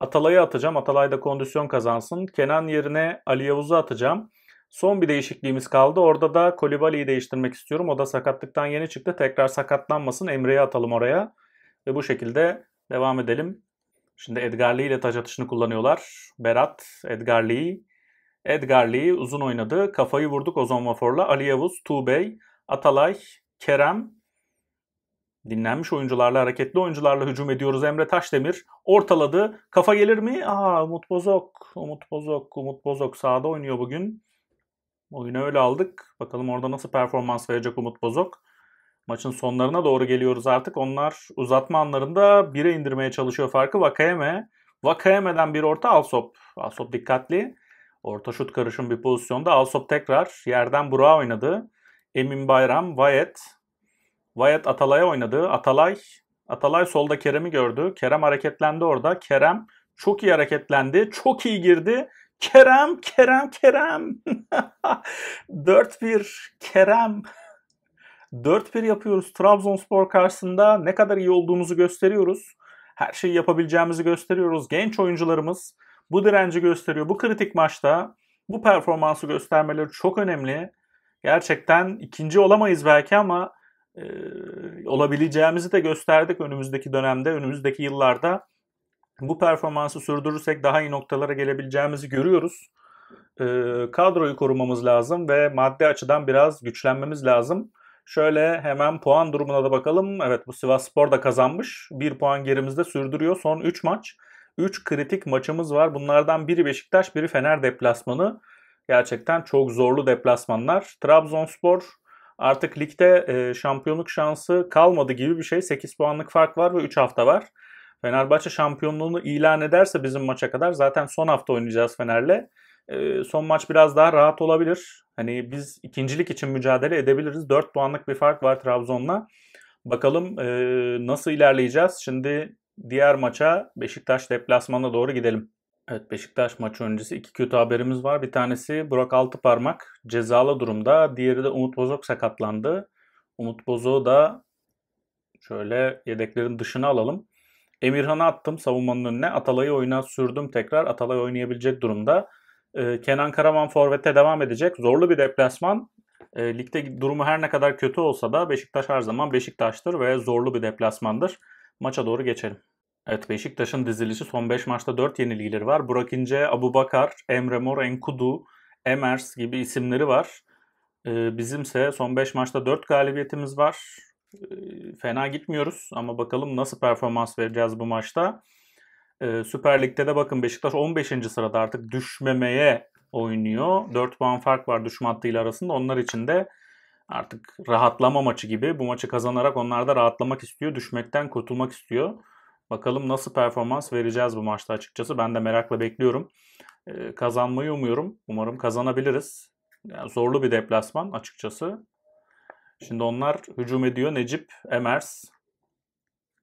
Speaker 1: Atalay'ı atacağım. Atalay da kondisyon kazansın. Kenan yerine Ali Yavuz'u atacağım. Son bir değişikliğimiz kaldı. Orada da Kolibali'yi değiştirmek istiyorum. O da sakatlıktan yeni çıktı. Tekrar sakatlanmasın. Emre'yi atalım oraya. Ve bu şekilde devam edelim. Şimdi Edgar Lee ile taç atışını kullanıyorlar. Berat, Edgar Lee. Edgar Lee uzun oynadı. Kafayı vurduk Ozon Vafor'la. Ali Yavuz, Tuğbey, Atalay, Kerem, Dinlenmiş oyuncularla, hareketli oyuncularla hücum ediyoruz. Emre Taşdemir ortaladı. Kafa gelir mi? Aa Umut Bozok. Umut Bozok. Umut Bozok sahada oynuyor bugün. Oyunu öyle aldık. Bakalım orada nasıl performans verecek Umut Bozok. Maçın sonlarına doğru geliyoruz artık. Onlar uzatma anlarında bire indirmeye çalışıyor farkı. Vakayeme. Vakayeme'den bir orta Alsop. Alsop dikkatli. Orta şut karışım bir pozisyonda. Alsop tekrar yerden Burak'a oynadı. Emin Bayram, Vayet. Wyatt Atalay'a oynadı. Atalay Atalay solda Kerem'i gördü. Kerem hareketlendi orada. Kerem çok iyi hareketlendi. Çok iyi girdi. Kerem, Kerem, Kerem. 4-1 Kerem. 4-1 yapıyoruz Trabzonspor karşısında. Ne kadar iyi olduğumuzu gösteriyoruz. Her şeyi yapabileceğimizi gösteriyoruz. Genç oyuncularımız bu direnci gösteriyor. Bu kritik maçta bu performansı göstermeleri çok önemli. Gerçekten ikinci olamayız belki ama ee, olabileceğimizi de gösterdik önümüzdeki dönemde, önümüzdeki yıllarda. Bu performansı sürdürürsek daha iyi noktalara gelebileceğimizi görüyoruz. E, kadroyu korumamız lazım ve maddi açıdan biraz güçlenmemiz lazım. Şöyle hemen puan durumuna da bakalım. Evet bu Sivas Spor da kazanmış. Bir puan gerimizde sürdürüyor. Son 3 maç. 3 kritik maçımız var. Bunlardan biri Beşiktaş, biri Fener deplasmanı. Gerçekten çok zorlu deplasmanlar. Trabzonspor artık ligde e, şampiyonluk şansı kalmadı gibi bir şey. 8 puanlık fark var ve 3 hafta var. Fenerbahçe şampiyonluğunu ilan ederse bizim maça kadar zaten son hafta oynayacağız Fener'le. E, son maç biraz daha rahat olabilir. Hani biz ikincilik için mücadele edebiliriz. 4 puanlık bir fark var Trabzon'la. Bakalım e, nasıl ilerleyeceğiz. Şimdi diğer maça Beşiktaş deplasmana doğru gidelim. Evet Beşiktaş maçı öncesi iki kötü haberimiz var. Bir tanesi Burak Altıparmak cezalı durumda. Diğeri de Umut Bozok sakatlandı. Umut Bozok'u da şöyle yedeklerin dışına alalım. Emirhan'ı attım savunmanın önüne. Atalay'ı oyuna sürdüm tekrar. Atalay oynayabilecek durumda. Ee, Kenan Karaman forvete devam edecek. Zorlu bir deplasman. E, ligde durumu her ne kadar kötü olsa da Beşiktaş her zaman Beşiktaş'tır ve zorlu bir deplasmandır. Maça doğru geçelim. Evet Beşiktaş'ın dizilişi son 5 maçta 4 yenilgileri var. Burak İnce, Abu Bakar, Emre Mor, Enkudu, Emers gibi isimleri var. Ee, bizimse son 5 maçta 4 galibiyetimiz var. Ee, fena gitmiyoruz ama bakalım nasıl performans vereceğiz bu maçta. Ee, Süper Lig'de de bakın Beşiktaş 15. sırada artık düşmemeye oynuyor. 4 puan fark var düşme hattıyla arasında. Onlar için de artık rahatlama maçı gibi bu maçı kazanarak onlar da rahatlamak istiyor. Düşmekten kurtulmak istiyor. Bakalım nasıl performans vereceğiz bu maçta açıkçası. Ben de merakla bekliyorum. Ee, kazanmayı umuyorum. Umarım kazanabiliriz. Yani zorlu bir deplasman açıkçası. Şimdi onlar hücum ediyor. Necip, Emers.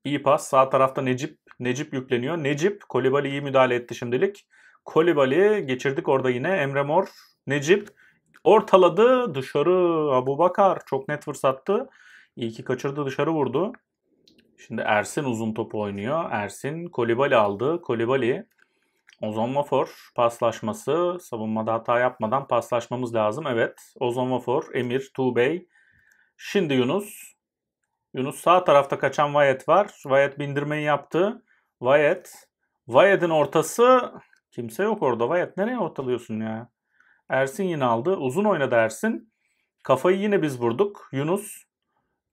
Speaker 1: İyi pas. Sağ tarafta Necip. Necip yükleniyor. Necip, Kolibali iyi müdahale etti şimdilik. Kolibali geçirdik orada yine. Emre Mor, Necip. Ortaladı. Dışarı Abu Bakar. Çok net fırsattı. İyi ki kaçırdı dışarı vurdu. Şimdi Ersin uzun top oynuyor. Ersin Kolibali aldı. Kolibali Ozan Vafor paslaşması savunmada hata yapmadan paslaşmamız lazım. Evet Ozan Vafor, Emir, Tuğbey. Şimdi Yunus. Yunus sağ tarafta kaçan Wyatt var. Wyatt bindirmeyi yaptı. Wyatt. Wyatt'ın ortası kimse yok orada. Wyatt nereye ortalıyorsun ya? Ersin yine aldı. Uzun oynadı Ersin. Kafayı yine biz vurduk. Yunus.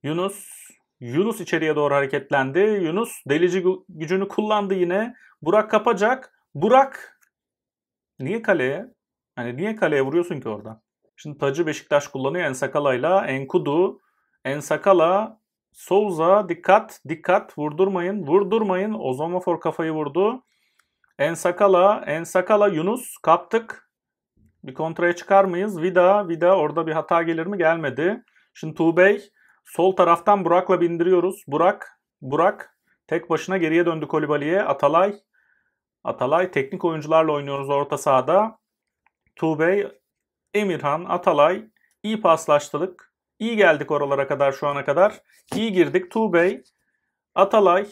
Speaker 1: Yunus Yunus içeriye doğru hareketlendi. Yunus delici gücünü kullandı yine. Burak kapacak. Burak niye kaleye? Hani niye kaleye vuruyorsun ki orada? Şimdi tacı Beşiktaş kullanıyor Ensakala'yla. Enkudu, Ensakala, Souza dikkat dikkat vurdurmayın vurdurmayın. Ozomafor kafayı vurdu. Ensakala, Ensakala Yunus kaptık. Bir kontraya çıkar mıyız? Vida, Vida orada bir hata gelir mi? Gelmedi. Şimdi Tuğbey Sol taraftan Burak'la bindiriyoruz. Burak, Burak tek başına geriye döndü Kolibali'ye. Atalay, Atalay teknik oyuncularla oynuyoruz orta sahada. Tuğbey, Emirhan, Atalay iyi paslaştılık. İyi geldik oralara kadar şu ana kadar. İyi girdik. Tuğbey, Atalay,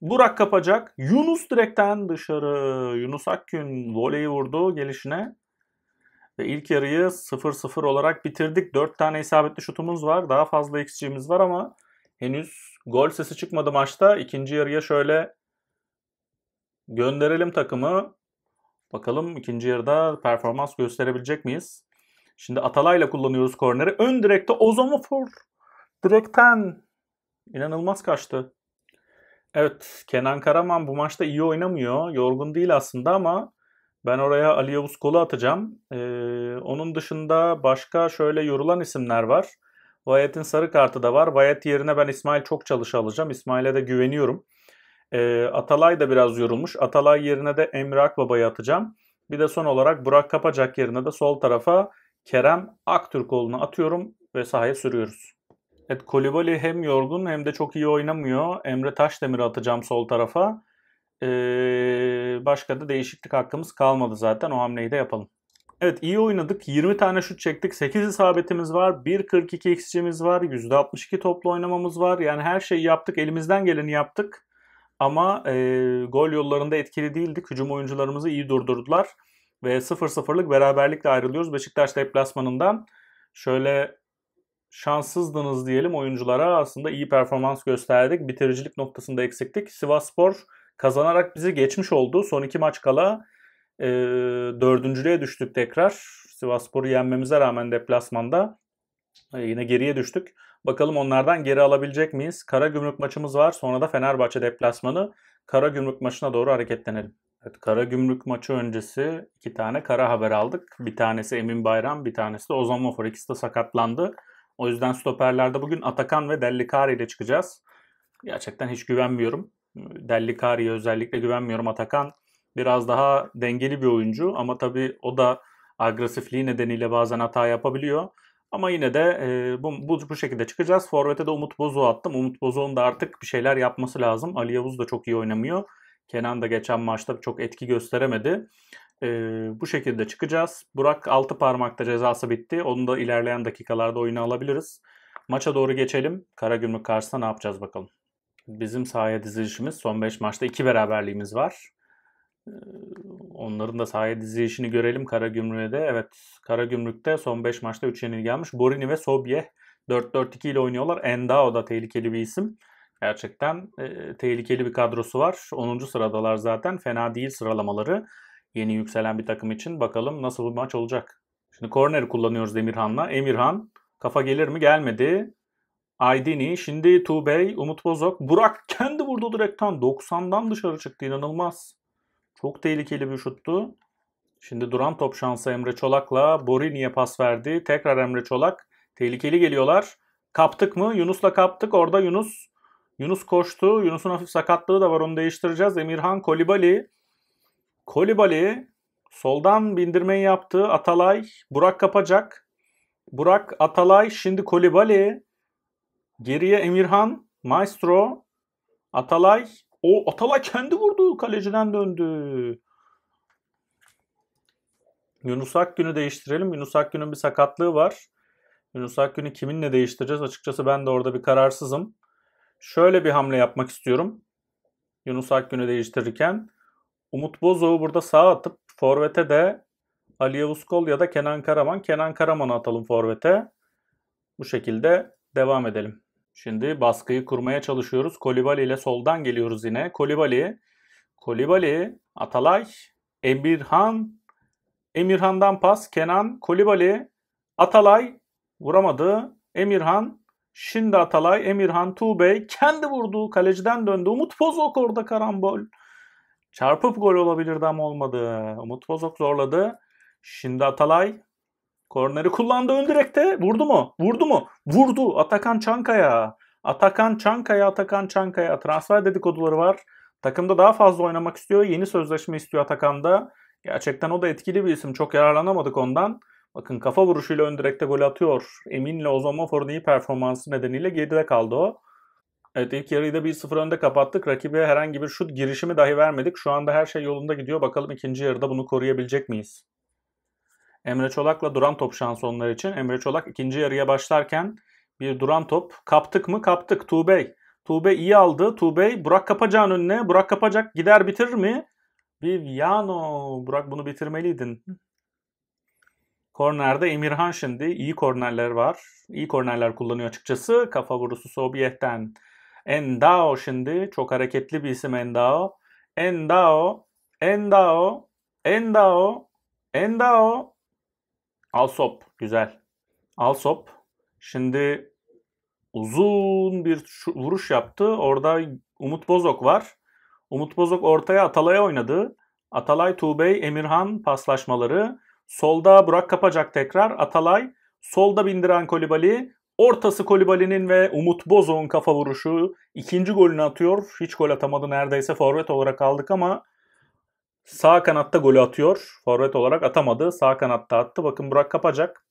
Speaker 1: Burak kapacak. Yunus direkten dışarı. Yunus Akgün voleyi vurdu gelişine. Ve ilk yarıyı 0-0 olarak bitirdik. 4 tane isabetli şutumuz var. Daha fazla xG'miz var ama henüz gol sesi çıkmadı maçta. İkinci yarıya şöyle gönderelim takımı. Bakalım ikinci yarıda performans gösterebilecek miyiz? Şimdi Atalay'la kullanıyoruz korneri. Ön direkte Ozomofor. Direkten inanılmaz kaçtı. Evet Kenan Karaman bu maçta iyi oynamıyor. Yorgun değil aslında ama ben oraya Ali Yavuz Kolu atacağım. Ee, onun dışında başka şöyle yorulan isimler var. Vayet'in sarı kartı da var. Vayet yerine ben İsmail çok çalış alacağım. İsmail'e de güveniyorum. Ee, Atalay da biraz yorulmuş. Atalay yerine de Emre Akbaba'yı atacağım. Bir de son olarak Burak Kapacak yerine de sol tarafa Kerem Aktürkoğlu'nu atıyorum ve sahaya sürüyoruz. Evet Kolibali hem yorgun hem de çok iyi oynamıyor. Emre Taşdemir'i atacağım sol tarafa. Ee, başka da değişiklik hakkımız kalmadı zaten. O hamleyi de yapalım. Evet iyi oynadık. 20 tane şut çektik. 8 isabetimiz var. 1.42 xG'miz var. %62 toplu oynamamız var. Yani her şeyi yaptık. Elimizden geleni yaptık. Ama e, gol yollarında etkili değildik. Hücum oyuncularımızı iyi durdurdular. Ve 0-0'lık beraberlikle ayrılıyoruz Beşiktaş deplasmanından. Şöyle şanssızdınız diyelim oyunculara. Aslında iyi performans gösterdik. Bitiricilik noktasında eksiktik. Sivasspor Spor Kazanarak bizi geçmiş oldu. Son iki maç kala e, dördüncülüğe düştük tekrar. Sivaspor'u yenmemize rağmen deplasmanda e, yine geriye düştük. Bakalım onlardan geri alabilecek miyiz? Kara Gümrük maçımız var. Sonra da Fenerbahçe deplasmanı. Kara Gümrük maçına doğru hareketlenelim. Evet, Kara Gümrük maçı öncesi iki tane kara haber aldık. Bir tanesi Emin Bayram, bir tanesi de Ozan Mofor. İkisi de sakatlandı. O yüzden stoperlerde bugün Atakan ve Dellikari ile çıkacağız. Gerçekten hiç güvenmiyorum. Dellikari'ye özellikle güvenmiyorum. Atakan biraz daha dengeli bir oyuncu ama tabii o da agresifliği nedeniyle bazen hata yapabiliyor. Ama yine de e, bu, bu, bu şekilde çıkacağız. Forvet'e de Umut Bozu attım. Umut Bozu'nun da artık bir şeyler yapması lazım. Ali Yavuz da çok iyi oynamıyor. Kenan da geçen maçta çok etki gösteremedi. E, bu şekilde çıkacağız. Burak altı parmakta cezası bitti. Onu da ilerleyen dakikalarda oyuna alabiliriz. Maça doğru geçelim. Karagümrük karşısında ne yapacağız bakalım. Bizim sahaya dizilişimiz son 5 maçta 2 beraberliğimiz var. Ee, onların da sahaya dizilişini görelim Karagümrük'e de. Evet Karagümrük'te son 5 maçta 3 yenil gelmiş. Borini ve Sobye 4-4-2 ile oynuyorlar. Endao da tehlikeli bir isim. Gerçekten e, tehlikeli bir kadrosu var. 10. sıradalar zaten. Fena değil sıralamaları. Yeni yükselen bir takım için. Bakalım nasıl bir maç olacak. Şimdi korneri kullanıyoruz Emirhan'la. Emirhan kafa gelir mi? Gelmedi. Aydini, şimdi Tuğbey, Umut Bozok, Burak kendi vurdu direkten 90'dan dışarı çıktı inanılmaz. Çok tehlikeli bir şuttu. Şimdi duran top şansı Emre Çolak'la Borini'ye pas verdi. Tekrar Emre Çolak. Tehlikeli geliyorlar. Kaptık mı? Yunus'la kaptık. Orada Yunus. Yunus koştu. Yunus'un hafif sakatlığı da var. Onu değiştireceğiz. Emirhan Kolibali. Kolibali soldan bindirmeyi yaptı. Atalay. Burak kapacak. Burak Atalay. Şimdi Kolibali. Geriye Emirhan, Maestro, Atalay. O Atalay kendi vurdu. Kaleciden döndü. Yunus Akgün'ü değiştirelim. Yunus Akgün'ün bir sakatlığı var. Yunus Akgün'ü kiminle değiştireceğiz? Açıkçası ben de orada bir kararsızım. Şöyle bir hamle yapmak istiyorum. Yunus Akgün'ü değiştirirken Umut Bozov'u burada sağa atıp Forvet'e de Ali Yavuzkol ya da Kenan Karaman. Kenan Karaman'ı atalım Forvet'e. Bu şekilde devam edelim. Şimdi baskıyı kurmaya çalışıyoruz. Kolibali ile soldan geliyoruz yine. Kolibali, Kolibali, Atalay, Emirhan, Emirhan'dan pas, Kenan, Kolibali, Atalay vuramadı. Emirhan, şimdi Atalay, Emirhan, Tuğbey kendi vurdu. kaleciden döndü. Umut Pozok orada karambol. Çarpıp gol olabilirdi ama olmadı. Umut Pozok zorladı. Şimdi Atalay, Korneri kullandı ön direkte. Vurdu mu? Vurdu mu? Vurdu. Atakan Çankaya. Atakan Çankaya, Atakan Çankaya. Transfer dedikoduları var. Takımda daha fazla oynamak istiyor. Yeni sözleşme istiyor Atakan'da. Gerçekten o da etkili bir isim. Çok yararlanamadık ondan. Bakın kafa vuruşuyla ön direkte gol atıyor. Emin'le Ozan Mofor'un iyi performansı nedeniyle geride kaldı o. Evet ilk yarıyı da 1-0 önde kapattık. Rakibe herhangi bir şut girişimi dahi vermedik. Şu anda her şey yolunda gidiyor. Bakalım ikinci yarıda bunu koruyabilecek miyiz? Emre Çolak'la duran top şansı onlar için. Emre Çolak ikinci yarıya başlarken bir duran top. Kaptık mı? Kaptık. Tuğbey. Tuğbey iyi aldı. Tuğbey Burak kapacağın önüne. Burak Kapacak gider bitirir mi? Viviano. Burak bunu bitirmeliydin. Kornerde Emirhan şimdi. iyi kornerler var. İyi kornerler kullanıyor açıkçası. Kafa vurusu Sobiyetten. Endao şimdi. Çok hareketli bir isim Endao. Endao. Endao. Endao. Endao. Alsop güzel. Alsop şimdi uzun bir vuruş yaptı. Orada Umut Bozok var. Umut Bozok ortaya Atalay'a oynadı. Atalay, Tuğbey, Emirhan paslaşmaları. Solda Burak Kapacak tekrar. Atalay solda bindiren Kolibali. Ortası Kolibali'nin ve Umut Bozok'un kafa vuruşu. ikinci golünü atıyor. Hiç gol atamadı neredeyse. Forvet olarak aldık ama Sağ kanatta golü atıyor. Forvet olarak atamadı. Sağ kanatta attı. Bakın Burak kapacak.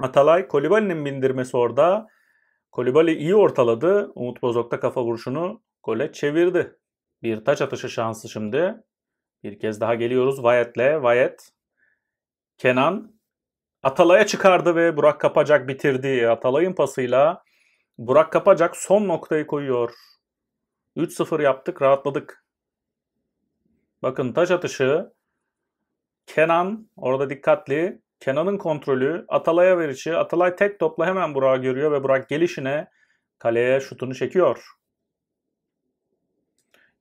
Speaker 1: Atalay Kolibali'nin bindirmesi orada. Kolibali iyi ortaladı. Umut Bozok'ta kafa vuruşunu gole çevirdi. Bir taç atışı şansı şimdi. Bir kez daha geliyoruz Vayet'le. Vayet, Kenan Atalay'a çıkardı ve Burak Kapacak bitirdi. Atalay'ın pasıyla Burak Kapacak son noktayı koyuyor. 3-0 yaptık, rahatladık. Bakın taş atışı Kenan orada dikkatli. Kenan'ın kontrolü Atalay'a verişi. Atalay tek topla hemen Burak'ı görüyor ve Burak gelişine kaleye şutunu çekiyor.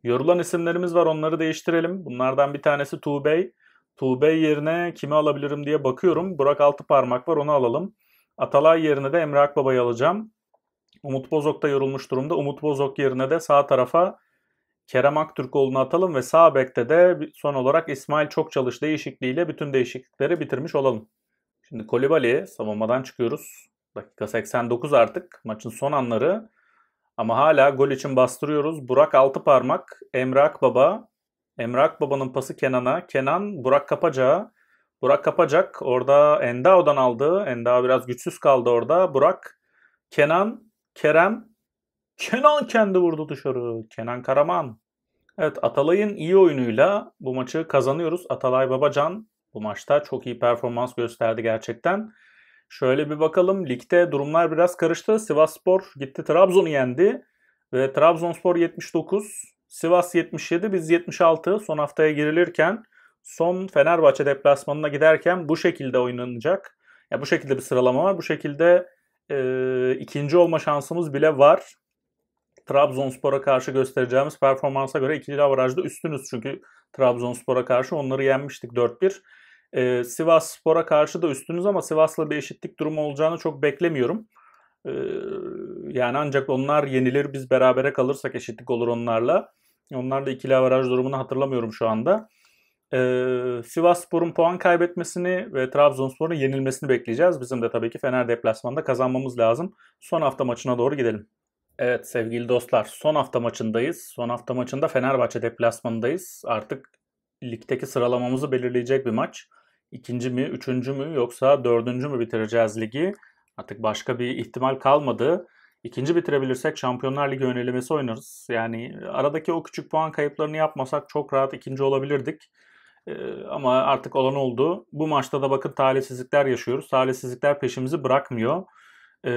Speaker 1: Yorulan isimlerimiz var onları değiştirelim. Bunlardan bir tanesi Tuğbey. Tuğbey yerine kimi alabilirim diye bakıyorum. Burak altı parmak var onu alalım. Atalay yerine de Emre Akbaba'yı alacağım. Umut Bozok da yorulmuş durumda. Umut Bozok yerine de sağ tarafa Kerem Aktürkoğlu'nu atalım ve sağ bekte de son olarak İsmail Çokçalış değişikliğiyle bütün değişiklikleri bitirmiş olalım. Şimdi Kolibali savunmadan çıkıyoruz. Dakika 89 artık maçın son anları. Ama hala gol için bastırıyoruz. Burak altı parmak, Emre Akbaba. Emre Akbaba'nın pası Kenan'a. Kenan Burak Kapacak'a. Burak Kapacak orada Enda odan aldı. Enda biraz güçsüz kaldı orada. Burak, Kenan, Kerem, Kenan kendi vurdu dışarı. Kenan Karaman. Evet Atalay'ın iyi oyunuyla bu maçı kazanıyoruz. Atalay Babacan bu maçta çok iyi performans gösterdi gerçekten. Şöyle bir bakalım. Ligde durumlar biraz karıştı. Sivas Spor gitti Trabzon'u yendi. Ve Trabzonspor 79, Sivas 77, biz 76 son haftaya girilirken son Fenerbahçe deplasmanına giderken bu şekilde oynanacak. Ya bu şekilde bir sıralama var. Bu şekilde e, ikinci olma şansımız bile var. Trabzonspor'a karşı göstereceğimiz performansa göre ikili avarajda üstünüz. Çünkü Trabzonspor'a karşı onları yenmiştik 4-1. Ee, Sivas Spor'a karşı da üstünüz ama Sivas'la bir eşitlik durumu olacağını çok beklemiyorum. Ee, yani ancak onlar yenilir biz berabere kalırsak eşitlik olur onlarla. Onlar da ikili avaraj durumunu hatırlamıyorum şu anda. Ee, Sivas Spor'un puan kaybetmesini ve Trabzonspor'un yenilmesini bekleyeceğiz. Bizim de tabii ki Fener deplasmanda kazanmamız lazım. Son hafta maçına doğru gidelim. Evet sevgili dostlar son hafta maçındayız. Son hafta maçında Fenerbahçe deplasmanındayız. Artık ligdeki sıralamamızı belirleyecek bir maç. İkinci mi, üçüncü mü yoksa dördüncü mü bitireceğiz ligi? Artık başka bir ihtimal kalmadı. İkinci bitirebilirsek Şampiyonlar Ligi önelemesi oynarız. Yani aradaki o küçük puan kayıplarını yapmasak çok rahat ikinci olabilirdik. Ee, ama artık olan oldu. Bu maçta da bakın talihsizlikler yaşıyoruz. Talihsizlikler peşimizi bırakmıyor. E,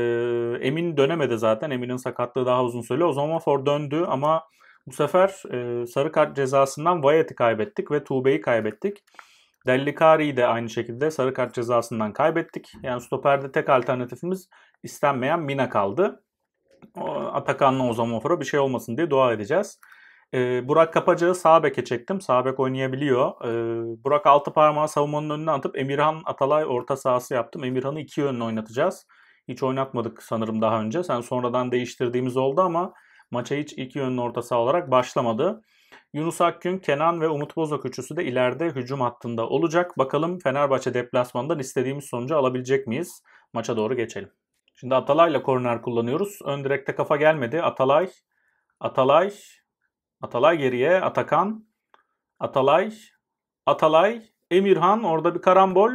Speaker 1: Emin dönemedi zaten. Emin'in sakatlığı daha uzun süre. O zaman Ford döndü ama bu sefer e, sarı kart cezasından Wyatt'i kaybettik ve Tuğbe'yi kaybettik. Dellicari'yi de aynı şekilde sarı kart cezasından kaybettik. Yani stoperde tek alternatifimiz istenmeyen Mina kaldı. Atakan'la Ozamofor'a bir şey olmasın diye dua edeceğiz. E, Burak Kapacağı sağ beke çektim. Sağ bek oynayabiliyor. E, Burak altı parmağı savunmanın önüne atıp Emirhan Atalay orta sahası yaptım. Emirhan'ı iki yönlü oynatacağız hiç oynatmadık sanırım daha önce. Sen sonradan değiştirdiğimiz oldu ama maça hiç iki yönlü orta saha olarak başlamadı. Yunus Akgün, Kenan ve Umut Bozok üçüsü de ileride hücum hattında olacak. Bakalım Fenerbahçe deplasmandan istediğimiz sonucu alabilecek miyiz? Maça doğru geçelim. Şimdi Atalay'la korner kullanıyoruz. Ön direkte kafa gelmedi. Atalay, Atalay, Atalay geriye, Atakan, Atalay, Atalay, Emirhan orada bir karambol.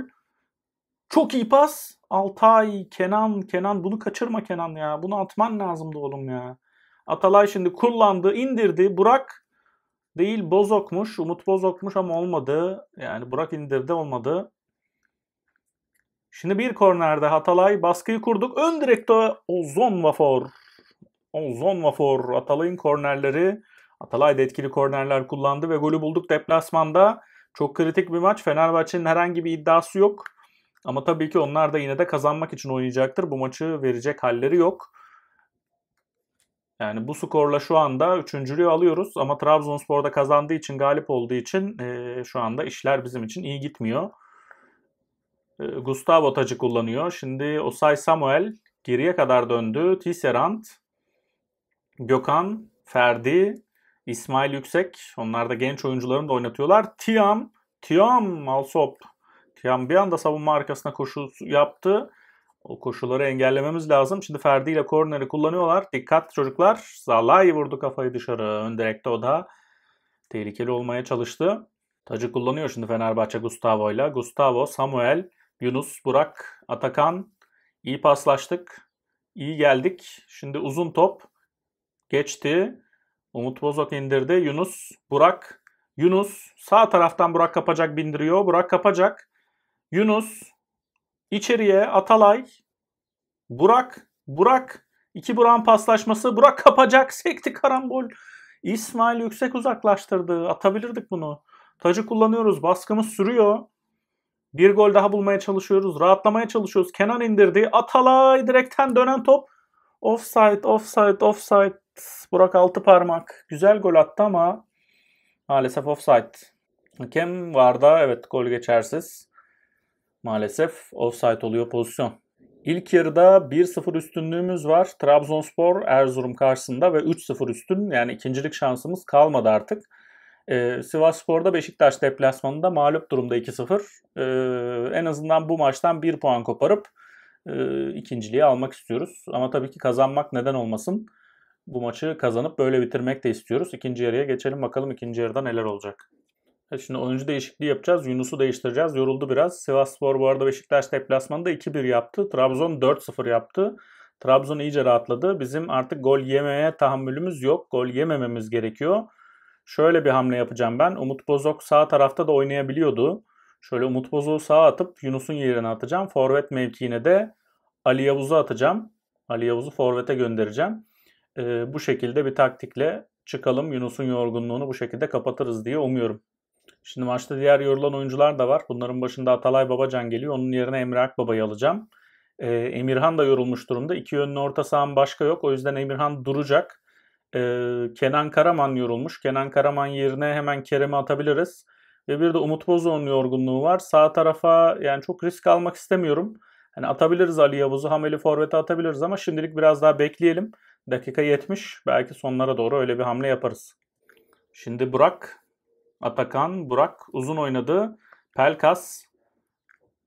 Speaker 1: Çok iyi pas. Altay, Kenan, Kenan bunu kaçırma Kenan ya. Bunu atman lazımdı oğlum ya. Atalay şimdi kullandı, indirdi. Burak değil Bozok'muş. Umut Bozok'muş ama olmadı. Yani Burak indirdi olmadı. Şimdi bir kornerde Atalay baskıyı kurduk. Ön direkte Ozon Vafor. Ozon Vafor. Atalay'ın kornerleri. Atalay da etkili kornerler kullandı ve golü bulduk deplasmanda. Çok kritik bir maç. Fenerbahçe'nin herhangi bir iddiası yok. Ama tabii ki onlar da yine de kazanmak için oynayacaktır. Bu maçı verecek halleri yok. Yani bu skorla şu anda üçüncülüğü alıyoruz ama Trabzonspor da kazandığı için galip olduğu için e, şu anda işler bizim için iyi gitmiyor. E, Gustavo tacı kullanıyor. Şimdi Osay Samuel geriye kadar döndü. Tisserand, Gökhan, Ferdi, İsmail Yüksek. Onlar da genç oyuncularını da oynatıyorlar. Tiam, Tiam Malsop yani bir anda savunma arkasına koşu yaptı. O koşuları engellememiz lazım. Şimdi Ferdi ile korneri kullanıyorlar. Dikkat çocuklar. Zalai vurdu kafayı dışarı. Ön direkte o da tehlikeli olmaya çalıştı. Tacı kullanıyor şimdi Fenerbahçe Gustavo ile. Gustavo, Samuel, Yunus, Burak, Atakan. İyi paslaştık. İyi geldik. Şimdi uzun top. Geçti. Umut Bozok indirdi. Yunus, Burak. Yunus sağ taraftan Burak Kapacak bindiriyor. Burak Kapacak. Yunus, içeriye Atalay, Burak, Burak, iki Burak'ın paslaşması, Burak kapacak, sekti karambol. İsmail yüksek uzaklaştırdı, atabilirdik bunu. Tacı kullanıyoruz, baskımız sürüyor. Bir gol daha bulmaya çalışıyoruz, rahatlamaya çalışıyoruz. Kenan indirdi, Atalay direkten dönen top. Offside, offside, offside. Burak altı parmak. Güzel gol attı ama maalesef offside. Hakem vardı. Evet gol geçersiz. Maalesef offside oluyor pozisyon. İlk yarıda 1-0 üstünlüğümüz var. Trabzonspor Erzurum karşısında ve 3-0 üstün yani ikincilik şansımız kalmadı artık. Ee, Sivas Beşiktaş deplasmanında mağlup durumda 2-0. Ee, en azından bu maçtan 1 puan koparıp e, ikinciliği almak istiyoruz. Ama tabii ki kazanmak neden olmasın. Bu maçı kazanıp böyle bitirmek de istiyoruz. İkinci yarıya geçelim bakalım ikinci yarıda neler olacak şimdi oyuncu değişikliği yapacağız. Yunus'u değiştireceğiz. Yoruldu biraz. Sivasspor bu arada Beşiktaş deplasmanında 2-1 yaptı. Trabzon 4-0 yaptı. Trabzon iyice rahatladı. Bizim artık gol yemeye tahammülümüz yok. Gol yemememiz gerekiyor. Şöyle bir hamle yapacağım ben. Umut Bozok sağ tarafta da oynayabiliyordu. Şöyle Umut Bozok'u sağa atıp Yunus'un yerine atacağım. Forvet mevkiine de Ali Yavuz'u atacağım. Ali Yavuz'u forvete göndereceğim. Ee, bu şekilde bir taktikle çıkalım. Yunus'un yorgunluğunu bu şekilde kapatırız diye umuyorum. Şimdi maçta diğer yorulan oyuncular da var. Bunların başında Atalay Babacan geliyor. Onun yerine Emre Akbaba'yı alacağım. E, Emirhan da yorulmuş durumda. İki yönlü orta sahan başka yok. O yüzden Emirhan duracak. E, Kenan Karaman yorulmuş. Kenan Karaman yerine hemen Kerem'i atabiliriz. Ve bir de Umut Bozoğ'un yorgunluğu var. Sağ tarafa yani çok risk almak istemiyorum. Hani atabiliriz Ali Yavuz'u, Hameli Forvet'e atabiliriz ama şimdilik biraz daha bekleyelim. Dakika 70. Belki sonlara doğru öyle bir hamle yaparız. Şimdi Burak Atakan, Burak uzun oynadı. Pelkas,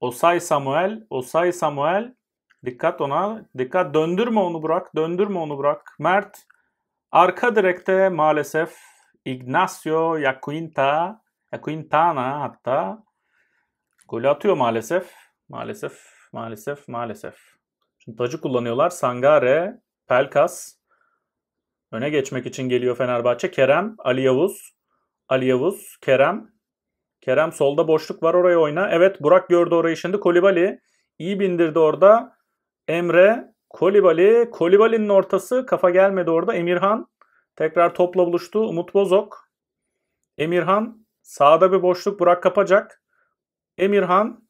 Speaker 1: Osay Samuel, Osay Samuel. Dikkat ona. Dikkat döndürme onu Burak. Döndürme onu Burak. Mert arka direkte maalesef Ignacio Yaquinta, Yaquintana hatta golü atıyor maalesef. Maalesef, maalesef, maalesef. Şimdi tacı kullanıyorlar. Sangare, Pelkas. Öne geçmek için geliyor Fenerbahçe. Kerem, Ali Yavuz. Ali Yavuz, Kerem. Kerem solda boşluk var oraya oyna. Evet Burak gördü orayı şimdi. Kolibali iyi bindirdi orada. Emre, Kolibali. Kolibali'nin ortası kafa gelmedi orada. Emirhan tekrar topla buluştu. Umut Bozok. Emirhan sağda bir boşluk Burak kapacak. Emirhan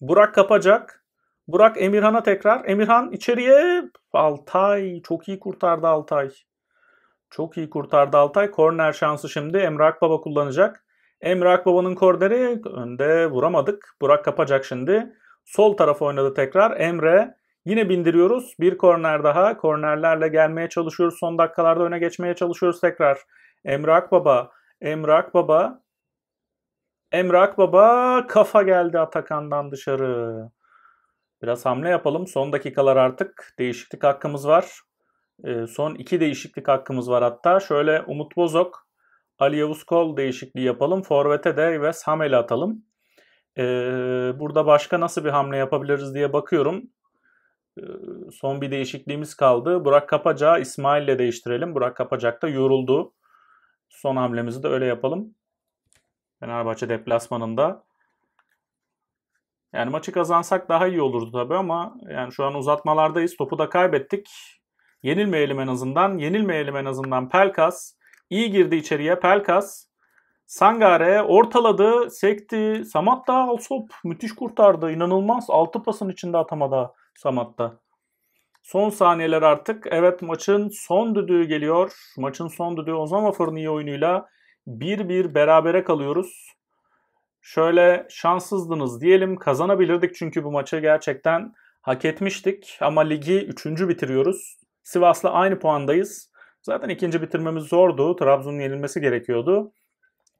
Speaker 1: Burak kapacak. Burak Emirhan'a tekrar. Emirhan içeriye Altay çok iyi kurtardı Altay. Çok iyi kurtardı Altay. Korner şansı şimdi Emrah Baba kullanacak. Emrah Babanın korneri önde vuramadık. Burak kapacak şimdi. Sol tarafa oynadı tekrar. Emre yine bindiriyoruz. Bir korner daha. Kornerlerle gelmeye çalışıyoruz. Son dakikalarda öne geçmeye çalışıyoruz tekrar. Emrah Baba. Emrah Baba. Emrah Baba kafa geldi Atakan'dan dışarı. Biraz hamle yapalım. Son dakikalar artık. Değişiklik hakkımız var. Ee, son iki değişiklik hakkımız var hatta. Şöyle Umut Bozok, Ali Yavuz Kol değişikliği yapalım. Forvet'e de ve Hamel'i atalım. Ee, burada başka nasıl bir hamle yapabiliriz diye bakıyorum. Ee, son bir değişikliğimiz kaldı. Burak Kapacağı İsmail'le değiştirelim. Burak Kapacak da yoruldu. Son hamlemizi de öyle yapalım. Fenerbahçe deplasmanında. Yani maçı kazansak daha iyi olurdu tabii ama yani şu an uzatmalardayız. Topu da kaybettik. Yenilmeyelim en azından. Yenilmeyelim en azından Pelkas. İyi girdi içeriye Pelkas. Sangare ortaladı, sekti. Samat da Alsop müthiş kurtardı. İnanılmaz. 6 pasın içinde atamada Samat'ta. Son saniyeler artık. Evet maçın son düdüğü geliyor. Maçın son düdüğü Ozan Afar'ın iyi oyunuyla 1-1 berabere kalıyoruz. Şöyle şanssızdınız diyelim. Kazanabilirdik çünkü bu maçı gerçekten hak etmiştik. Ama ligi 3. bitiriyoruz. Sivas'la aynı puandayız. Zaten ikinci bitirmemiz zordu. Trabzon'un yenilmesi gerekiyordu.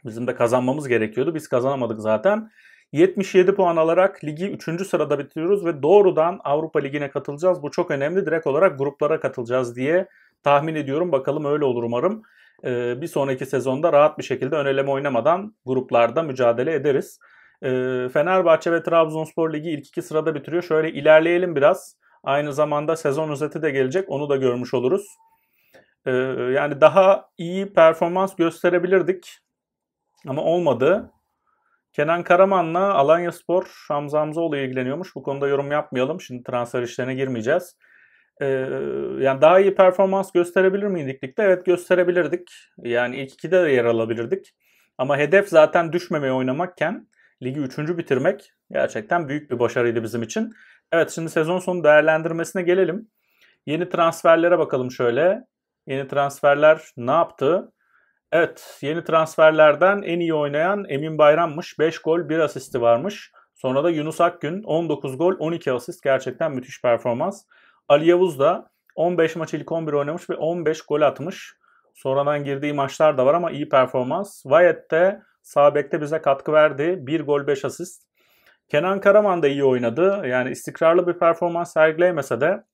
Speaker 1: Bizim de kazanmamız gerekiyordu. Biz kazanamadık zaten. 77 puan alarak ligi 3. sırada bitiriyoruz ve doğrudan Avrupa Ligi'ne katılacağız. Bu çok önemli. Direkt olarak gruplara katılacağız diye tahmin ediyorum. Bakalım öyle olur umarım. Ee, bir sonraki sezonda rahat bir şekilde öneleme oynamadan gruplarda mücadele ederiz. Ee, Fenerbahçe ve Trabzonspor Ligi ilk iki sırada bitiriyor. Şöyle ilerleyelim biraz. Aynı zamanda sezon özeti de gelecek. Onu da görmüş oluruz. Ee, yani daha iyi performans gösterebilirdik. Ama olmadı. Kenan Karaman'la Alanya Spor Hamza Hamzoğlu ilgileniyormuş. Bu konuda yorum yapmayalım. Şimdi transfer işlerine girmeyeceğiz. Ee, yani daha iyi performans gösterebilir miydik ligde? Evet gösterebilirdik. Yani ilk ikide de yer alabilirdik. Ama hedef zaten düşmemeye oynamakken ligi üçüncü bitirmek gerçekten büyük bir başarıydı bizim için. Evet şimdi sezon sonu değerlendirmesine gelelim. Yeni transferlere bakalım şöyle. Yeni transferler ne yaptı? Evet yeni transferlerden en iyi oynayan Emin Bayram'mış. 5 gol 1 asisti varmış. Sonra da Yunus Akgün 19 gol 12 asist gerçekten müthiş performans. Ali Yavuz da 15 maç ilk 11 oynamış ve 15 gol atmış. Sonradan girdiği maçlar da var ama iyi performans. Vayet de sağ bekte bize katkı verdi. 1 gol 5 asist. Kenan Karaman da iyi oynadı. Yani istikrarlı bir performans sergileyemese de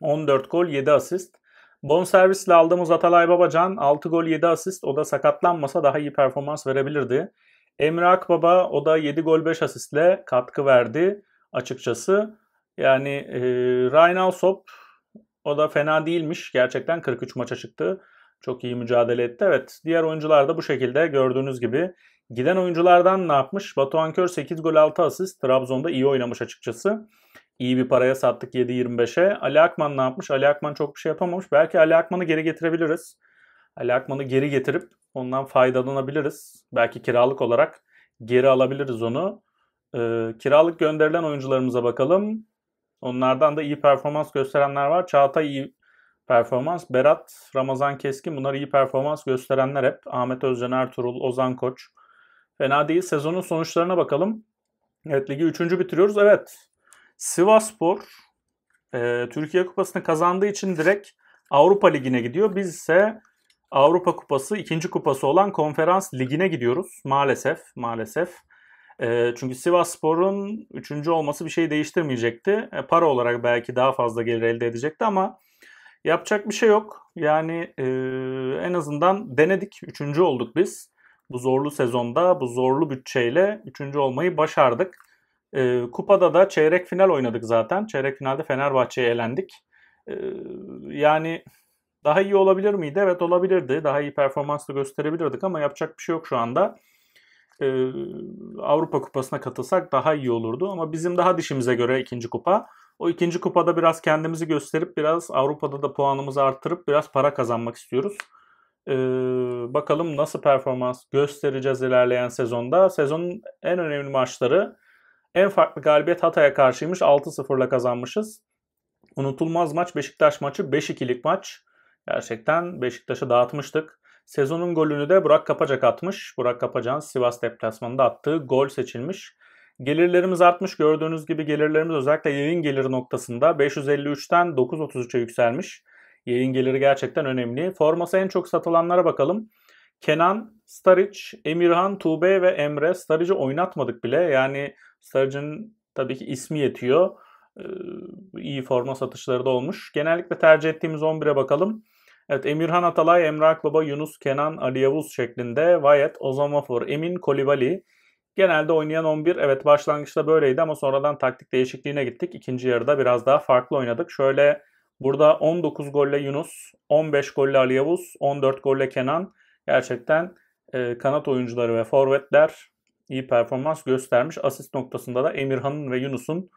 Speaker 1: 14 gol 7 asist. Bon servisle aldığımız Atalay Babacan 6 gol 7 asist. O da sakatlanmasa daha iyi performans verebilirdi. Emre Akbaba o da 7 gol 5 asistle katkı verdi açıkçası. Yani e, Ryan Alsop o da fena değilmiş. Gerçekten 43 maça çıktı. Çok iyi mücadele etti. Evet diğer oyuncular da bu şekilde gördüğünüz gibi Giden oyunculardan ne yapmış? Batuhan Kör 8 gol 6 asist. Trabzon'da iyi oynamış açıkçası. İyi bir paraya sattık 7-25'e. Ali Akman ne yapmış? Ali Akman çok bir şey yapamamış. Belki Ali Akman'ı geri getirebiliriz. Ali Akman'ı geri getirip ondan faydalanabiliriz. Belki kiralık olarak geri alabiliriz onu. Ee, kiralık gönderilen oyuncularımıza bakalım. Onlardan da iyi performans gösterenler var. Çağatay iyi performans. Berat, Ramazan Keskin bunlar iyi performans gösterenler hep. Ahmet Özcan Ertuğrul, Ozan Koç, Fena değil. Sezonun sonuçlarına bakalım. Evet ligi 3. bitiriyoruz. Evet. Sivaspor e, Türkiye Kupası'nı kazandığı için direkt Avrupa Ligi'ne gidiyor. Biz ise Avrupa Kupası, ikinci kupası olan Konferans Ligi'ne gidiyoruz. Maalesef, maalesef. E, çünkü Sivaspor'un üçüncü olması bir şey değiştirmeyecekti. E, para olarak belki daha fazla gelir elde edecekti ama yapacak bir şey yok. Yani e, en azından denedik. Üçüncü olduk biz bu zorlu sezonda bu zorlu bütçeyle 3. olmayı başardık. E, kupada da çeyrek final oynadık zaten. Çeyrek finalde Fenerbahçe'ye elendik. E, yani daha iyi olabilir miydi? Evet olabilirdi. Daha iyi performans da gösterebilirdik ama yapacak bir şey yok şu anda. E, Avrupa Kupası'na katılsak daha iyi olurdu ama bizim daha dişimize göre ikinci kupa. O ikinci kupada biraz kendimizi gösterip biraz Avrupa'da da puanımızı arttırıp biraz para kazanmak istiyoruz. Ee, bakalım nasıl performans göstereceğiz ilerleyen sezonda. Sezonun en önemli maçları en farklı galibiyet Hatay'a karşıymış. 6-0'la kazanmışız. Unutulmaz maç Beşiktaş maçı. 5-2'lik maç. Gerçekten Beşiktaş'a dağıtmıştık. Sezonun golünü de Burak Kapacak atmış. Burak Kapacak'ın Sivas deplasmanında attığı gol seçilmiş. Gelirlerimiz artmış. Gördüğünüz gibi gelirlerimiz özellikle yayın geliri noktasında 553'ten 933'e yükselmiş. Yayın geliri gerçekten önemli. Forması en çok satılanlara bakalım. Kenan, Staric, Emirhan, Tuğbe ve Emre. Staric'i oynatmadık bile. Yani Staric'in tabii ki ismi yetiyor. Ee, iyi forma satışları da olmuş. Genellikle tercih ettiğimiz 11'e bakalım. Evet Emirhan Atalay, Emre Akbaba, Yunus Kenan, Ali Yavuz şeklinde. Vayet, Ozamafor, Emin, Kolivali. Genelde oynayan 11 evet başlangıçta böyleydi ama sonradan taktik değişikliğine gittik. İkinci yarıda biraz daha farklı oynadık. Şöyle Burada 19 golle Yunus, 15 golle Ali Yavuz, 14 golle Kenan. Gerçekten e, kanat oyuncuları ve forvetler iyi performans göstermiş. Asist noktasında da Emirhan'ın ve Yunus'un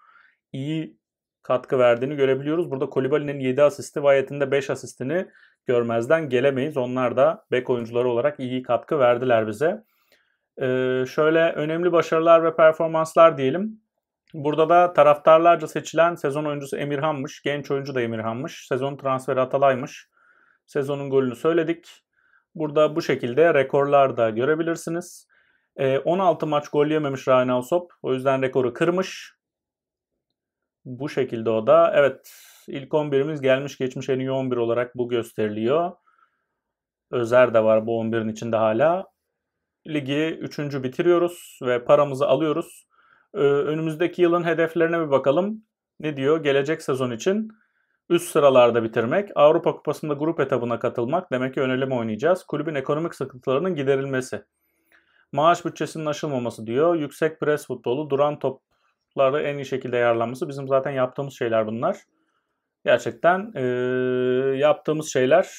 Speaker 1: iyi katkı verdiğini görebiliyoruz. Burada Kolibali'nin 7 asisti, Vayet'in de 5 asistini görmezden gelemeyiz. Onlar da bek oyuncuları olarak iyi katkı verdiler bize. Ee, şöyle önemli başarılar ve performanslar diyelim. Burada da taraftarlarca seçilen sezon oyuncusu Emirhan'mış. Genç oyuncu da Emirhan'mış. Sezon transferi Atalay'mış. Sezonun golünü söyledik. Burada bu şekilde rekorlar da görebilirsiniz. 16 ee, maç gol yememiş Rana Sop. O yüzden rekoru kırmış. Bu şekilde o da. Evet ilk 11'imiz gelmiş geçmiş en iyi 11 olarak bu gösteriliyor. Özer de var bu 11'in içinde hala. Ligi 3. bitiriyoruz ve paramızı alıyoruz. Ee, önümüzdeki yılın hedeflerine bir bakalım. Ne diyor? Gelecek sezon için üst sıralarda bitirmek, Avrupa Kupası'nda grup etabına katılmak demek ki önelim oynayacağız. Kulübün ekonomik sıkıntılarının giderilmesi. Maaş bütçesinin aşılmaması diyor. Yüksek pres futbolu, duran topları en iyi şekilde ayarlanması. Bizim zaten yaptığımız şeyler bunlar. Gerçekten e, yaptığımız şeyler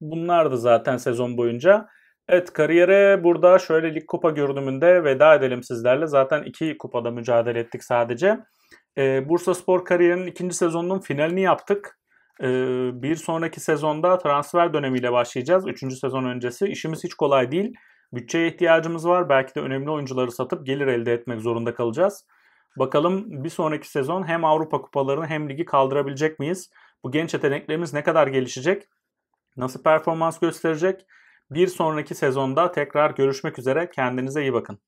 Speaker 1: bunlardı zaten sezon boyunca. Evet kariyere burada şöyle lig kupa görünümünde veda edelim sizlerle. Zaten iki kupada mücadele ettik sadece. Ee, Bursa Spor kariyerinin ikinci sezonunun finalini yaptık. Ee, bir sonraki sezonda transfer dönemiyle başlayacağız. Üçüncü sezon öncesi. işimiz hiç kolay değil. Bütçeye ihtiyacımız var. Belki de önemli oyuncuları satıp gelir elde etmek zorunda kalacağız. Bakalım bir sonraki sezon hem Avrupa kupalarını hem ligi kaldırabilecek miyiz? Bu genç yeteneklerimiz ne kadar gelişecek? Nasıl performans gösterecek? Bir sonraki sezonda tekrar görüşmek üzere. Kendinize iyi bakın.